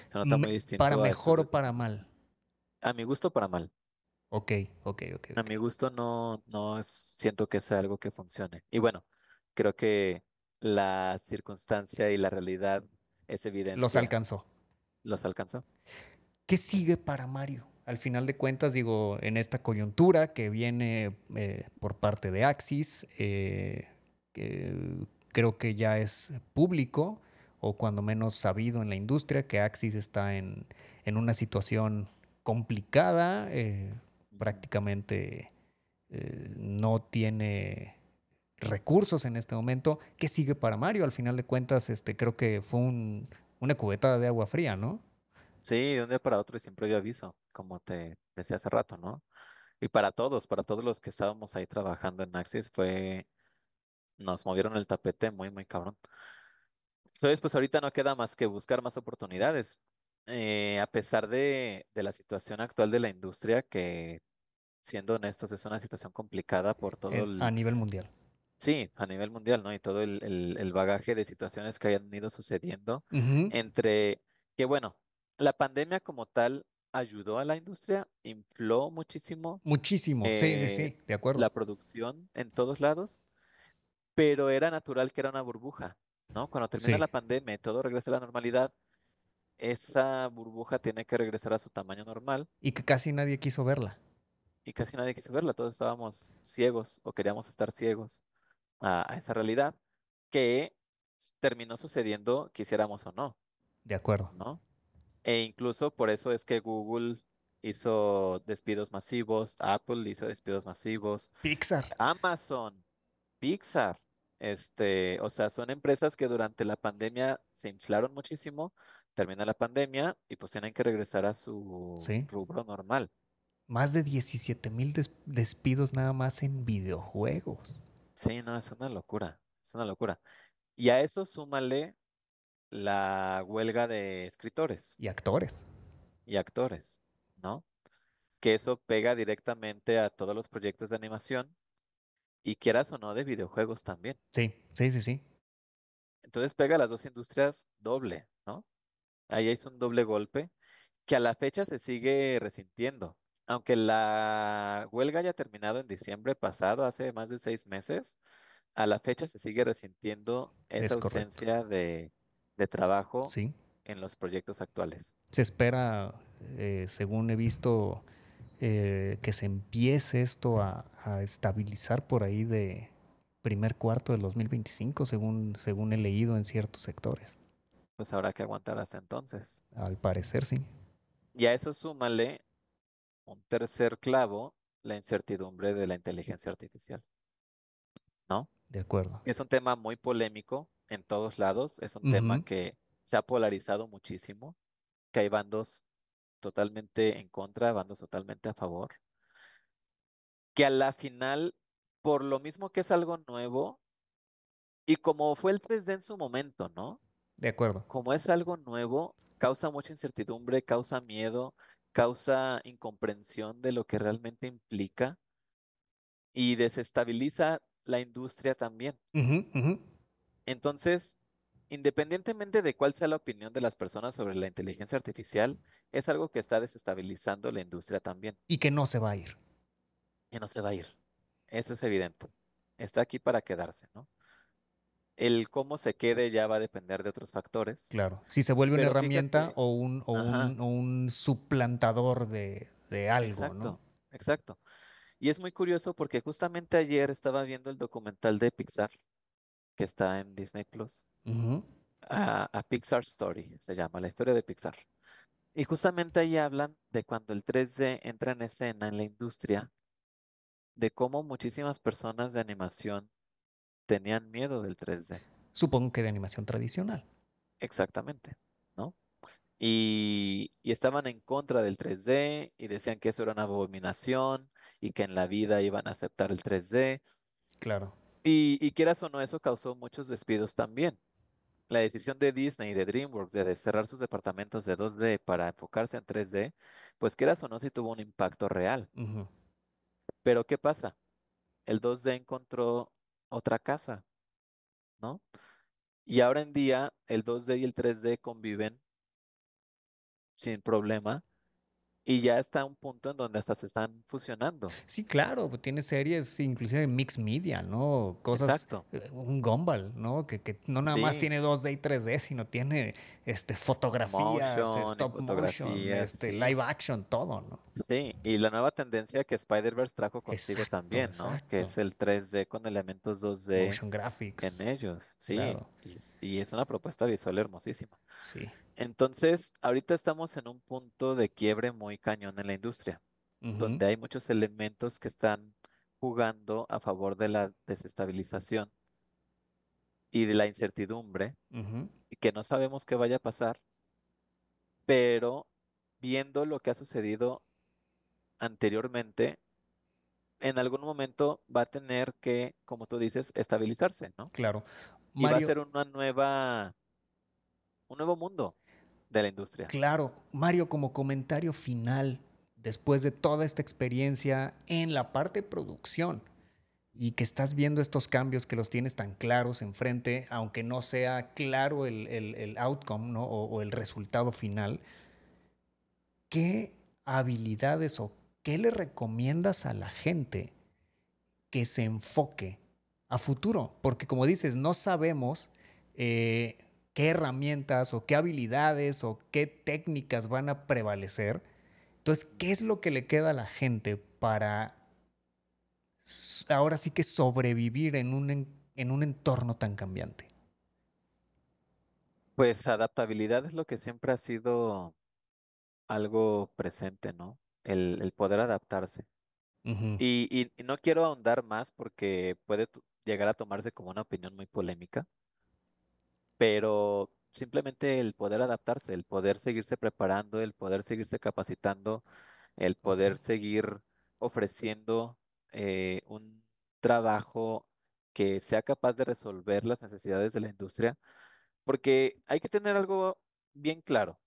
[SPEAKER 2] Se nota muy distinto. Para mejor o para mal. A mi gusto para mal. Ok, ok, ok, A mi gusto no, no siento que sea algo que funcione. Y bueno, creo que la circunstancia y la realidad, es evidente. Los alcanzó. los alcanzó.
[SPEAKER 1] ¿Qué sigue para Mario? Al final de cuentas, digo, en esta coyuntura que viene eh, por parte de Axis, eh, eh, creo que ya es público o cuando menos sabido en la industria que Axis está en, en una situación complicada, eh, prácticamente eh, no tiene recursos en este momento. ¿Qué sigue para Mario? Al final de cuentas, este, creo que fue una cubeta de agua fría,
[SPEAKER 2] ¿no? Sí, de un día para otro y siempre aviso, como te decía hace rato, ¿no? Y para todos, para todos los que estábamos ahí trabajando en Axis, fue, nos movieron el tapete muy, muy cabrón. Entonces, pues ahorita no queda más que buscar más oportunidades. Eh, a pesar de, la situación actual de la industria, que siendo honestos es una situación complicada por todo el... A nivel mundial. Sí, a nivel mundial, ¿no? Y todo el, bagaje de situaciones que hayan ido sucediendo entre que, bueno, la pandemia como tal ayudó a la industria, infló muchísimo. Muchísimo, sí, sí, eh, sí, de acuerdo. La producción en todos lados, pero era natural que era una burbuja, ¿no? Cuando termina la pandemia y todo regresa a la normalidad, esa burbuja tiene que regresar a su tamaño normal.
[SPEAKER 1] Y que casi nadie quiso verla.
[SPEAKER 2] Y casi nadie quiso verla, todos estábamos ciegos o queríamos estar ciegos a, esa realidad que terminó sucediendo quisiéramos o no.
[SPEAKER 3] De acuerdo. ¿No?
[SPEAKER 2] E incluso por eso es que Google hizo despidos masivos, Apple hizo despidos masivos, Pixar, Amazon, Pixar, este, o sea, son empresas que durante la pandemia se inflaron muchísimo termina la pandemia y pues tienen que regresar a su rubro normal.
[SPEAKER 1] Más de 17 mil despidos nada más en videojuegos.
[SPEAKER 2] Sí, no, es una locura, es una locura. Y a eso súmale la huelga de escritores. Y actores. Y actores, ¿no? Que eso pega directamente a todos los proyectos de animación y quieras o no de videojuegos también.
[SPEAKER 1] Sí, sí, sí, sí.
[SPEAKER 2] Entonces pega a las dos industrias doble, ¿no? Ahí hizo un doble golpe que a la fecha se sigue resintiendo. Aunque la huelga haya terminado en diciembre pasado, hace más de seis meses, a la fecha se sigue resintiendo esa ausencia de, trabajo en los proyectos actuales.
[SPEAKER 1] Se espera, eh, según he visto, eh, que se empiece esto a, a, estabilizar por ahí de primer cuarto del 2025, según, según he leído en ciertos sectores
[SPEAKER 2] pues habrá que aguantar hasta entonces.
[SPEAKER 1] Al parecer, sí.
[SPEAKER 2] Y a eso súmale un tercer clavo, la incertidumbre de la inteligencia artificial. ¿No? De acuerdo. Es un tema muy polémico en todos lados, es un tema que se ha polarizado muchísimo, que hay bandos totalmente en contra, bandos totalmente a favor, que a la final, por lo mismo que es algo nuevo, y como fue el 3D en su momento, ¿no? De acuerdo. Como es algo nuevo, causa mucha incertidumbre, causa miedo, causa incomprensión de lo que realmente implica y desestabiliza la industria también. Entonces, independientemente de cuál sea la opinión de las personas sobre la inteligencia artificial, es algo que está desestabilizando la industria también.
[SPEAKER 1] Y que no se va a ir.
[SPEAKER 2] Que no se va a ir. Eso es evidente. Está aquí para quedarse, ¿no? El cómo se quede ya va a depender de otros factores. Claro. Si se vuelve una herramienta
[SPEAKER 1] o, un, suplantador de, algo, exacto, ¿no?
[SPEAKER 2] Exacto. Y es muy curioso porque justamente ayer estaba viendo el documental de Pixar, que está en Disney Plus. Ah, a, Pixar Story se llama, la historia de Pixar. Y justamente ahí hablan de cuando el 3D entra en escena en la industria, de cómo muchísimas personas de animación tenían miedo del 3D.
[SPEAKER 1] Supongo que de animación tradicional.
[SPEAKER 2] Exactamente, ¿no? Y, estaban en contra del 3D y decían que eso era una abominación y que en la vida iban a aceptar el 3D. Claro. Y, quieras o no, eso causó muchos despidos también. La decisión de Disney y de DreamWorks de cerrar sus departamentos de 2D para enfocarse en 3D, pues quieras o no, sí tuvo un impacto real. Pero ¿qué pasa? El 2D encontró otra casa, ¿no? Y ahora en día el 2D y el 3D conviven sin problema y ya está un punto en donde hasta se están fusionando.
[SPEAKER 1] Sí, claro, pues, tiene series inclusive de mixed media, ¿no? Cosas, Exacto. Eh, un gumball, ¿no? Que, no nada más tiene 2D y 3D, sino tiene este, fotografías, stop motion, este, live action, todo, ¿no?
[SPEAKER 2] Sí, y la nueva tendencia que Spider-Verse trajo consigo también, ¿no? Que es el 3D con elementos 2D. Motion En ellos, sí. y es una propuesta visual hermosísima. Sí. Entonces, ahorita estamos en un punto de quiebre muy cañón en la industria, donde hay muchos elementos que están jugando a favor de la desestabilización y de la incertidumbre, y que no sabemos qué vaya a pasar, pero viendo lo que ha sucedido anteriormente, en algún momento va a tener que, como tú dices, estabilizarse, ¿no? Claro. Y va a ser una nueva, un nuevo mundo de la industria. Claro,
[SPEAKER 1] Mario, como comentario final, después de toda esta experiencia en la parte de producción y que estás viendo estos cambios que los tienes tan claros enfrente, aunque no sea claro el, outcome ¿no? o, el resultado final, ¿qué habilidades o qué le recomiendas a la gente que se enfoque a futuro? Porque como dices, no sabemos eh, qué herramientas o qué habilidades o qué técnicas van a prevalecer. Entonces, ¿qué es lo que le queda a la gente para ahora sí que sobrevivir en un, en un entorno tan
[SPEAKER 2] cambiante? Pues adaptabilidad es lo que siempre ha sido algo presente, ¿no? El, el poder adaptarse. y, y, no quiero ahondar más porque puede llegar a tomarse como una opinión muy polémica, pero simplemente el poder adaptarse, el poder seguirse preparando, el poder seguirse capacitando, el poder seguir ofreciendo eh, un trabajo que sea capaz de resolver las necesidades de la industria, porque hay que tener algo bien claro.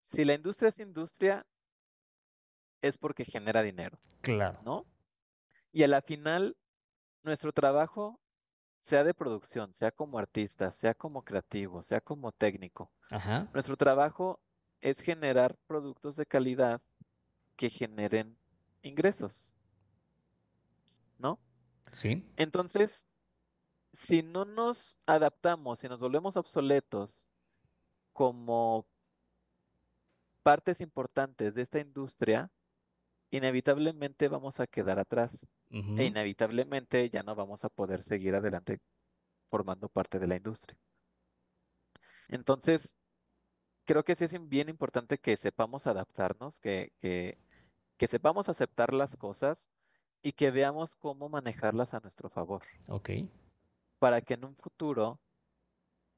[SPEAKER 2] Si la industria es industria, es porque genera dinero. Claro. ¿No? Y a la final, nuestro trabajo sea de producción, sea como artista, sea como creativo, sea como técnico, nuestro trabajo es generar productos de calidad que generen ingresos. ¿No? Sí. Entonces, si no nos adaptamos, si nos volvemos obsoletos como partes importantes de esta industria, inevitablemente vamos a quedar atrás e inevitablemente ya no vamos a poder seguir adelante formando parte de la industria. Entonces, creo que sí es bien importante que sepamos adaptarnos, que, sepamos aceptar las cosas y que veamos cómo manejarlas a nuestro favor. Ok. Para que en un futuro,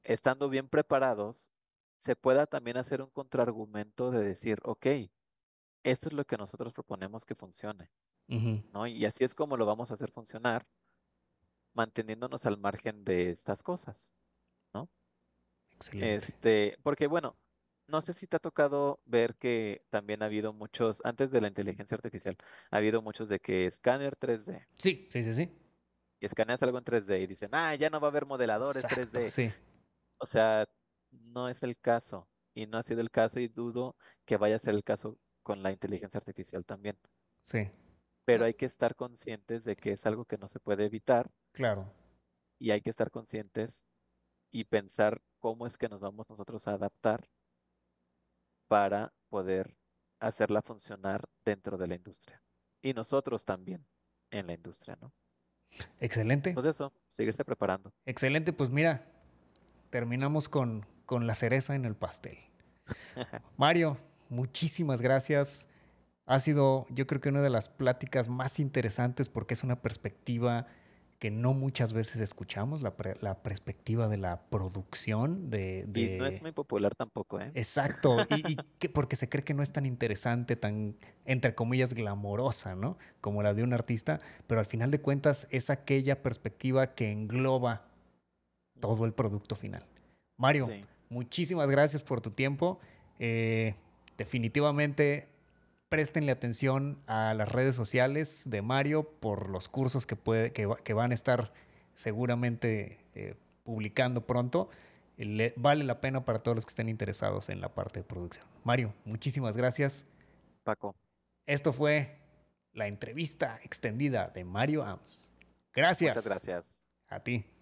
[SPEAKER 2] estando bien preparados, se pueda también hacer un contraargumento de decir, ok, eso es lo que nosotros proponemos que funcione, ¿no? Y así es como lo vamos a hacer funcionar, manteniéndonos al margen de estas cosas, ¿no? Excelente. Este, porque bueno, no sé si te ha tocado ver que también ha habido muchos, antes de la inteligencia artificial, ha habido muchos de que escáner 3D. Sí, sí, sí, sí. Y escaneas algo en 3D y dicen, ah, ya no va a haber modeladores 3D. Sí. O sea, no es el caso y no ha sido el caso y dudo que vaya a ser el caso con la inteligencia artificial también. Sí. Pero hay que estar conscientes de que es algo que no se puede evitar. Claro. Y hay que estar conscientes y pensar cómo es que nos vamos nosotros a adaptar para poder hacerla funcionar dentro de la industria. Y nosotros también en la industria, ¿no? Excelente. Pues eso, seguirse preparando.
[SPEAKER 1] Excelente, pues mira, terminamos con, con la cereza en el pastel. Mario, muchísimas gracias. Ha sido, yo creo que una de las pláticas más interesantes porque es una perspectiva que no muchas veces escuchamos, la, perspectiva de la producción. Y no es muy
[SPEAKER 2] popular tampoco, ¿eh?
[SPEAKER 1] Exacto, y, porque se cree que no es tan interesante, tan, entre comillas, glamorosa, ¿no? Como la de un artista, pero al final de cuentas es aquella perspectiva que engloba todo el producto final. Mario, muchísimas gracias por tu tiempo. Eh, definitivamente préstenle atención a las redes sociales de Mario por los cursos que, puede, que, van a estar seguramente eh, publicando pronto. Le, vale la pena para todos los que estén interesados en la parte de producción. Mario, muchísimas gracias. Paco. Esto fue la entrevista extendida de Mario Ams. Gracias. Muchas gracias. A ti.